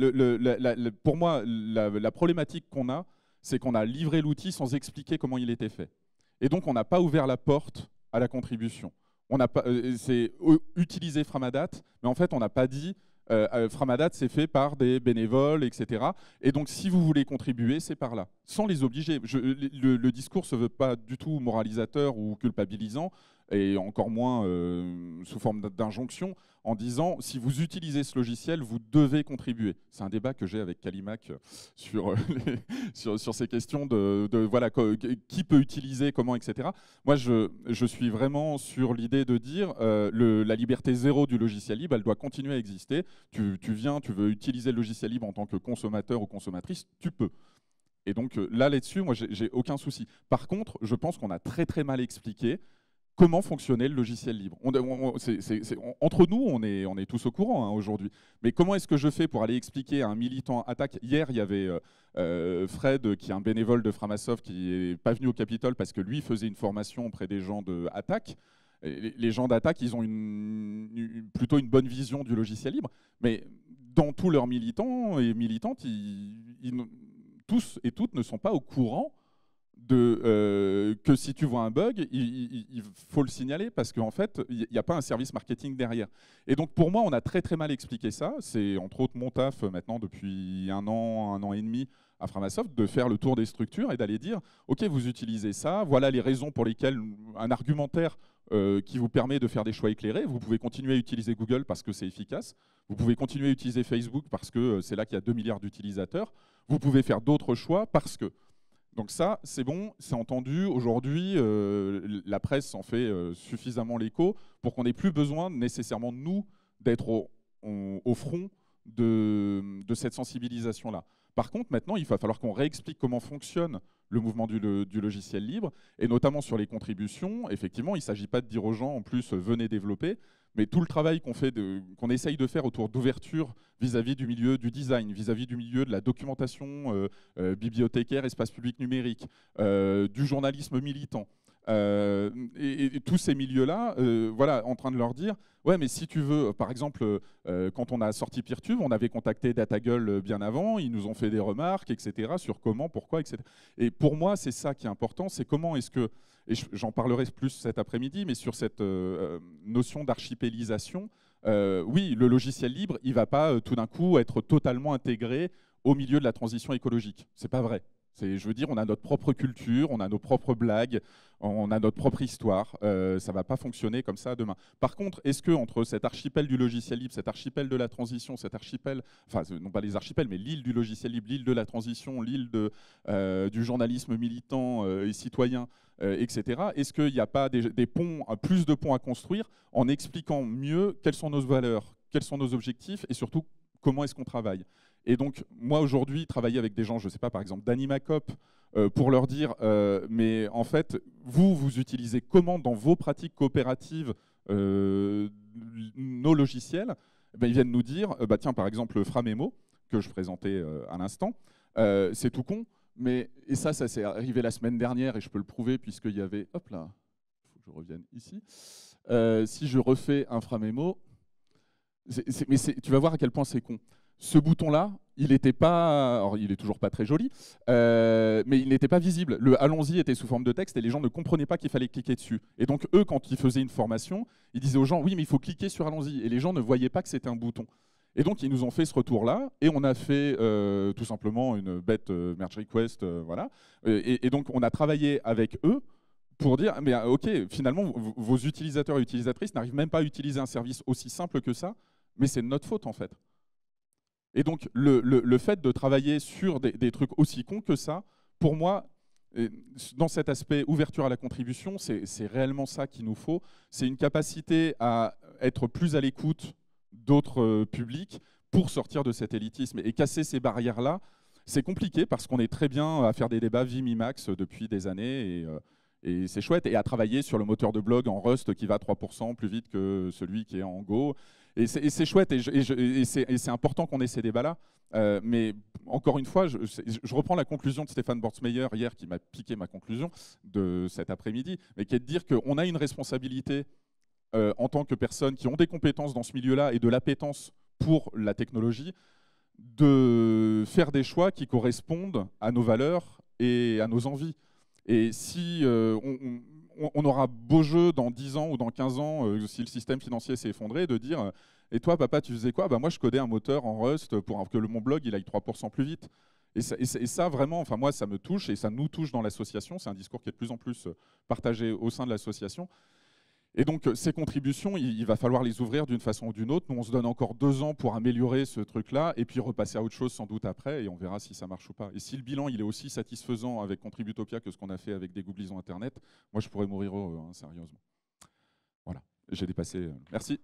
pour moi, la problématique qu'on a, c'est qu'on a livré l'outil sans expliquer comment il était fait. Et donc, on n'a pas ouvert la porte à la contribution. On n'a pas, euh, c'est euh, utiliser Framadat, mais en fait, on n'a pas dit euh, Framadat, c'est fait par des bénévoles, etc. Et donc, si vous voulez contribuer, c'est par là, sans les obliger. le, discours ne se veut pas du tout moralisateur ou culpabilisant, et encore moins sous forme d'injonction en disant si vous utilisez ce logiciel, vous devez contribuer. C'est un débat que j'ai avec Calimac euh, [LAUGHS] euh, [LAUGHS] sur, sur, ces questions de, voilà, qui peut utiliser, comment, etc. Moi, je, suis vraiment sur l'idée de dire euh, la liberté zéro du logiciel libre, elle doit continuer à exister. Tu, viens, tu veux utiliser le logiciel libre en tant que consommateur ou consommatrice, tu peux. Et donc là, là-dessus, moi, j'ai aucun souci. Par contre, je pense qu'on a très très mal expliqué comment fonctionnait le logiciel libre. On, entre nous, on est, tous au courant hein, aujourd'hui. Mais comment est-ce que je fais pour aller expliquer à un militant attaque Hier, il y avait euh, euh, Fred, qui est un bénévole de Framasoft, qui n'est pas venu au Capitole parce que lui faisait une formation auprès des gens de attaque. les gens d'attaque, ils ont plutôt une bonne vision du logiciel libre. Mais dans tous leurs militants et militantes, tous et toutes ne sont pas au courant de, euh, que si tu vois un bug, il, faut le signaler parce qu'en fait, il n'y a pas un service marketing derrière. Et donc pour moi, on a très très mal expliqué ça. C'est entre autres mon taf euh, maintenant depuis un an, un an et demi à Framasoft de faire le tour des structures et d'aller dire, OK, vous utilisez ça, voilà les raisons pour lesquelles un argumentaire euh, qui vous permet de faire des choix éclairés, vous pouvez continuer à utiliser Google parce que c'est efficace, vous pouvez continuer à utiliser Facebook parce que c'est là qu'il y a 2 milliards d'utilisateurs, vous pouvez faire d'autres choix parce que... Donc ça, c'est bon, c'est entendu. Aujourd'hui, euh, la presse en fait euh, suffisamment l'écho pour qu'on n'ait plus besoin nécessairement, nous, d'être au, front de cette sensibilisation-là. Par contre, maintenant, il va falloir qu'on réexplique comment fonctionne le mouvement du, logiciel libre, et notamment sur les contributions. Effectivement, il ne s'agit pas de dire aux gens, en plus, euh, venez développer, mais tout le travail qu'on qu'on essaye de faire autour d'ouverture vis-à-vis du milieu du design, vis-à-vis du milieu de la documentation euh, euh, bibliothécaire, espace public numérique, du journalisme militant, euh, et, tous ces milieux-là, euh, voilà, en train de leur dire, ouais, mais si tu veux, par exemple, euh, quand on a sorti Peertube, on avait contacté DataGull bien avant, ils nous ont fait des remarques, etc., sur comment, pourquoi, etc. Et pour moi, c'est ça qui est important, c'est comment est-ce que, et j'en parlerai plus cet après-midi, mais sur cette notion d'archipélisation, oui, le logiciel libre, il ne va pas tout d'un coup être totalement intégré au milieu de la transition écologique. C'est pas vrai je veux dire, on a notre propre culture, on a nos propres blagues, on a notre propre histoire. Euh, ça ne va pas fonctionner comme ça demain. Par contre, est-ce que entre cet archipel du logiciel libre, cet archipel de la transition, cet archipel, enfin non pas les archipels, mais l'île du logiciel libre, l'île de la transition, l'île euh, du journalisme militant euh, et citoyen, etc. Est-ce qu'il n'y a pas des, des ponts, plus de ponts à construire en expliquant mieux quelles sont nos valeurs, quels sont nos objectifs et surtout comment est-ce qu'on travaille et donc, moi, aujourd'hui, travailler avec des gens, je ne sais pas, par exemple, d'AnimaCop, euh, pour leur dire, euh, mais en fait, vous, vous utilisez comment dans vos pratiques coopératives euh, nos logiciels eh ben, Ils viennent nous dire, bah, tiens, par exemple, Framemo, que je présentais à l'instant, c'est tout con, mais, et ça, ça s'est arrivé la semaine dernière, et je peux le prouver, puisqu'il y avait, hop là, il faut que je revienne ici, si je refais un Framemo, tu vas voir à quel point c'est con ce bouton-là, il n'était pas, alors il est toujours pas très joli, euh, mais il n'était pas visible. Le allons-y était sous forme de texte et les gens ne comprenaient pas qu'il fallait cliquer dessus. Et donc eux, quand ils faisaient une formation, ils disaient aux gens oui, mais il faut cliquer sur allons-y. Et les gens ne voyaient pas que c'était un bouton. Et donc ils nous ont fait ce retour-là et on a fait euh, tout simplement une bête euh, merge request, voilà. Et, donc on a travaillé avec eux pour dire, mais ah, ok, finalement, vos utilisateurs et utilisatrices n'arrivent même pas à utiliser un service aussi simple que ça, mais c'est de notre faute en fait. Et donc, le, fait de travailler sur des, trucs aussi cons que ça, pour moi, dans cet aspect ouverture à la contribution, c'est réellement ça qu'il nous faut. C'est une capacité à être plus à l'écoute d'autres euh, publics pour sortir de cet élitisme et casser ces barrières-là. C'est compliqué parce qu'on est très bien à faire des débats Vimimax depuis des années et, euh, et c'est chouette. Et à travailler sur le moteur de blog en Rust qui va 3% plus vite que celui qui est en Go. Et c'est chouette, et, c'est important qu'on ait ces débats-là. Euh, mais encore une fois, je, reprends la conclusion de Stéphane Bortsmeyer hier, qui m'a piqué ma conclusion de cet après-midi, mais qui est de dire qu'on a une responsabilité euh, en tant que personnes qui ont des compétences dans ce milieu-là et de l'appétence pour la technologie, de faire des choix qui correspondent à nos valeurs et à nos envies. Et si euh, on, on, aura beau jeu dans 10 ans ou dans 15 ans, euh, si le système financier s'est effondré, de dire euh, Et toi, papa, tu faisais quoi bah, Moi, je codais un moteur en Rust pour que mon blog il aille 3% plus vite. Et ça, et ça, vraiment, enfin moi, ça me touche et ça nous touche dans l'association. C'est un discours qui est de plus en plus euh, partagé au sein de l'association. Et donc, euh, ces contributions, il, va falloir les ouvrir d'une façon ou d'une autre. Nous, on se donne encore deux ans pour améliorer ce truc-là, et puis repasser à autre chose sans doute après, et on verra si ça marche ou pas. Et si le bilan, il est aussi satisfaisant avec Contributopia que ce qu'on a fait avec des googlisons Internet, moi, je pourrais mourir heureux, hein, sérieusement. Voilà, j'ai dépassé. Euh, merci.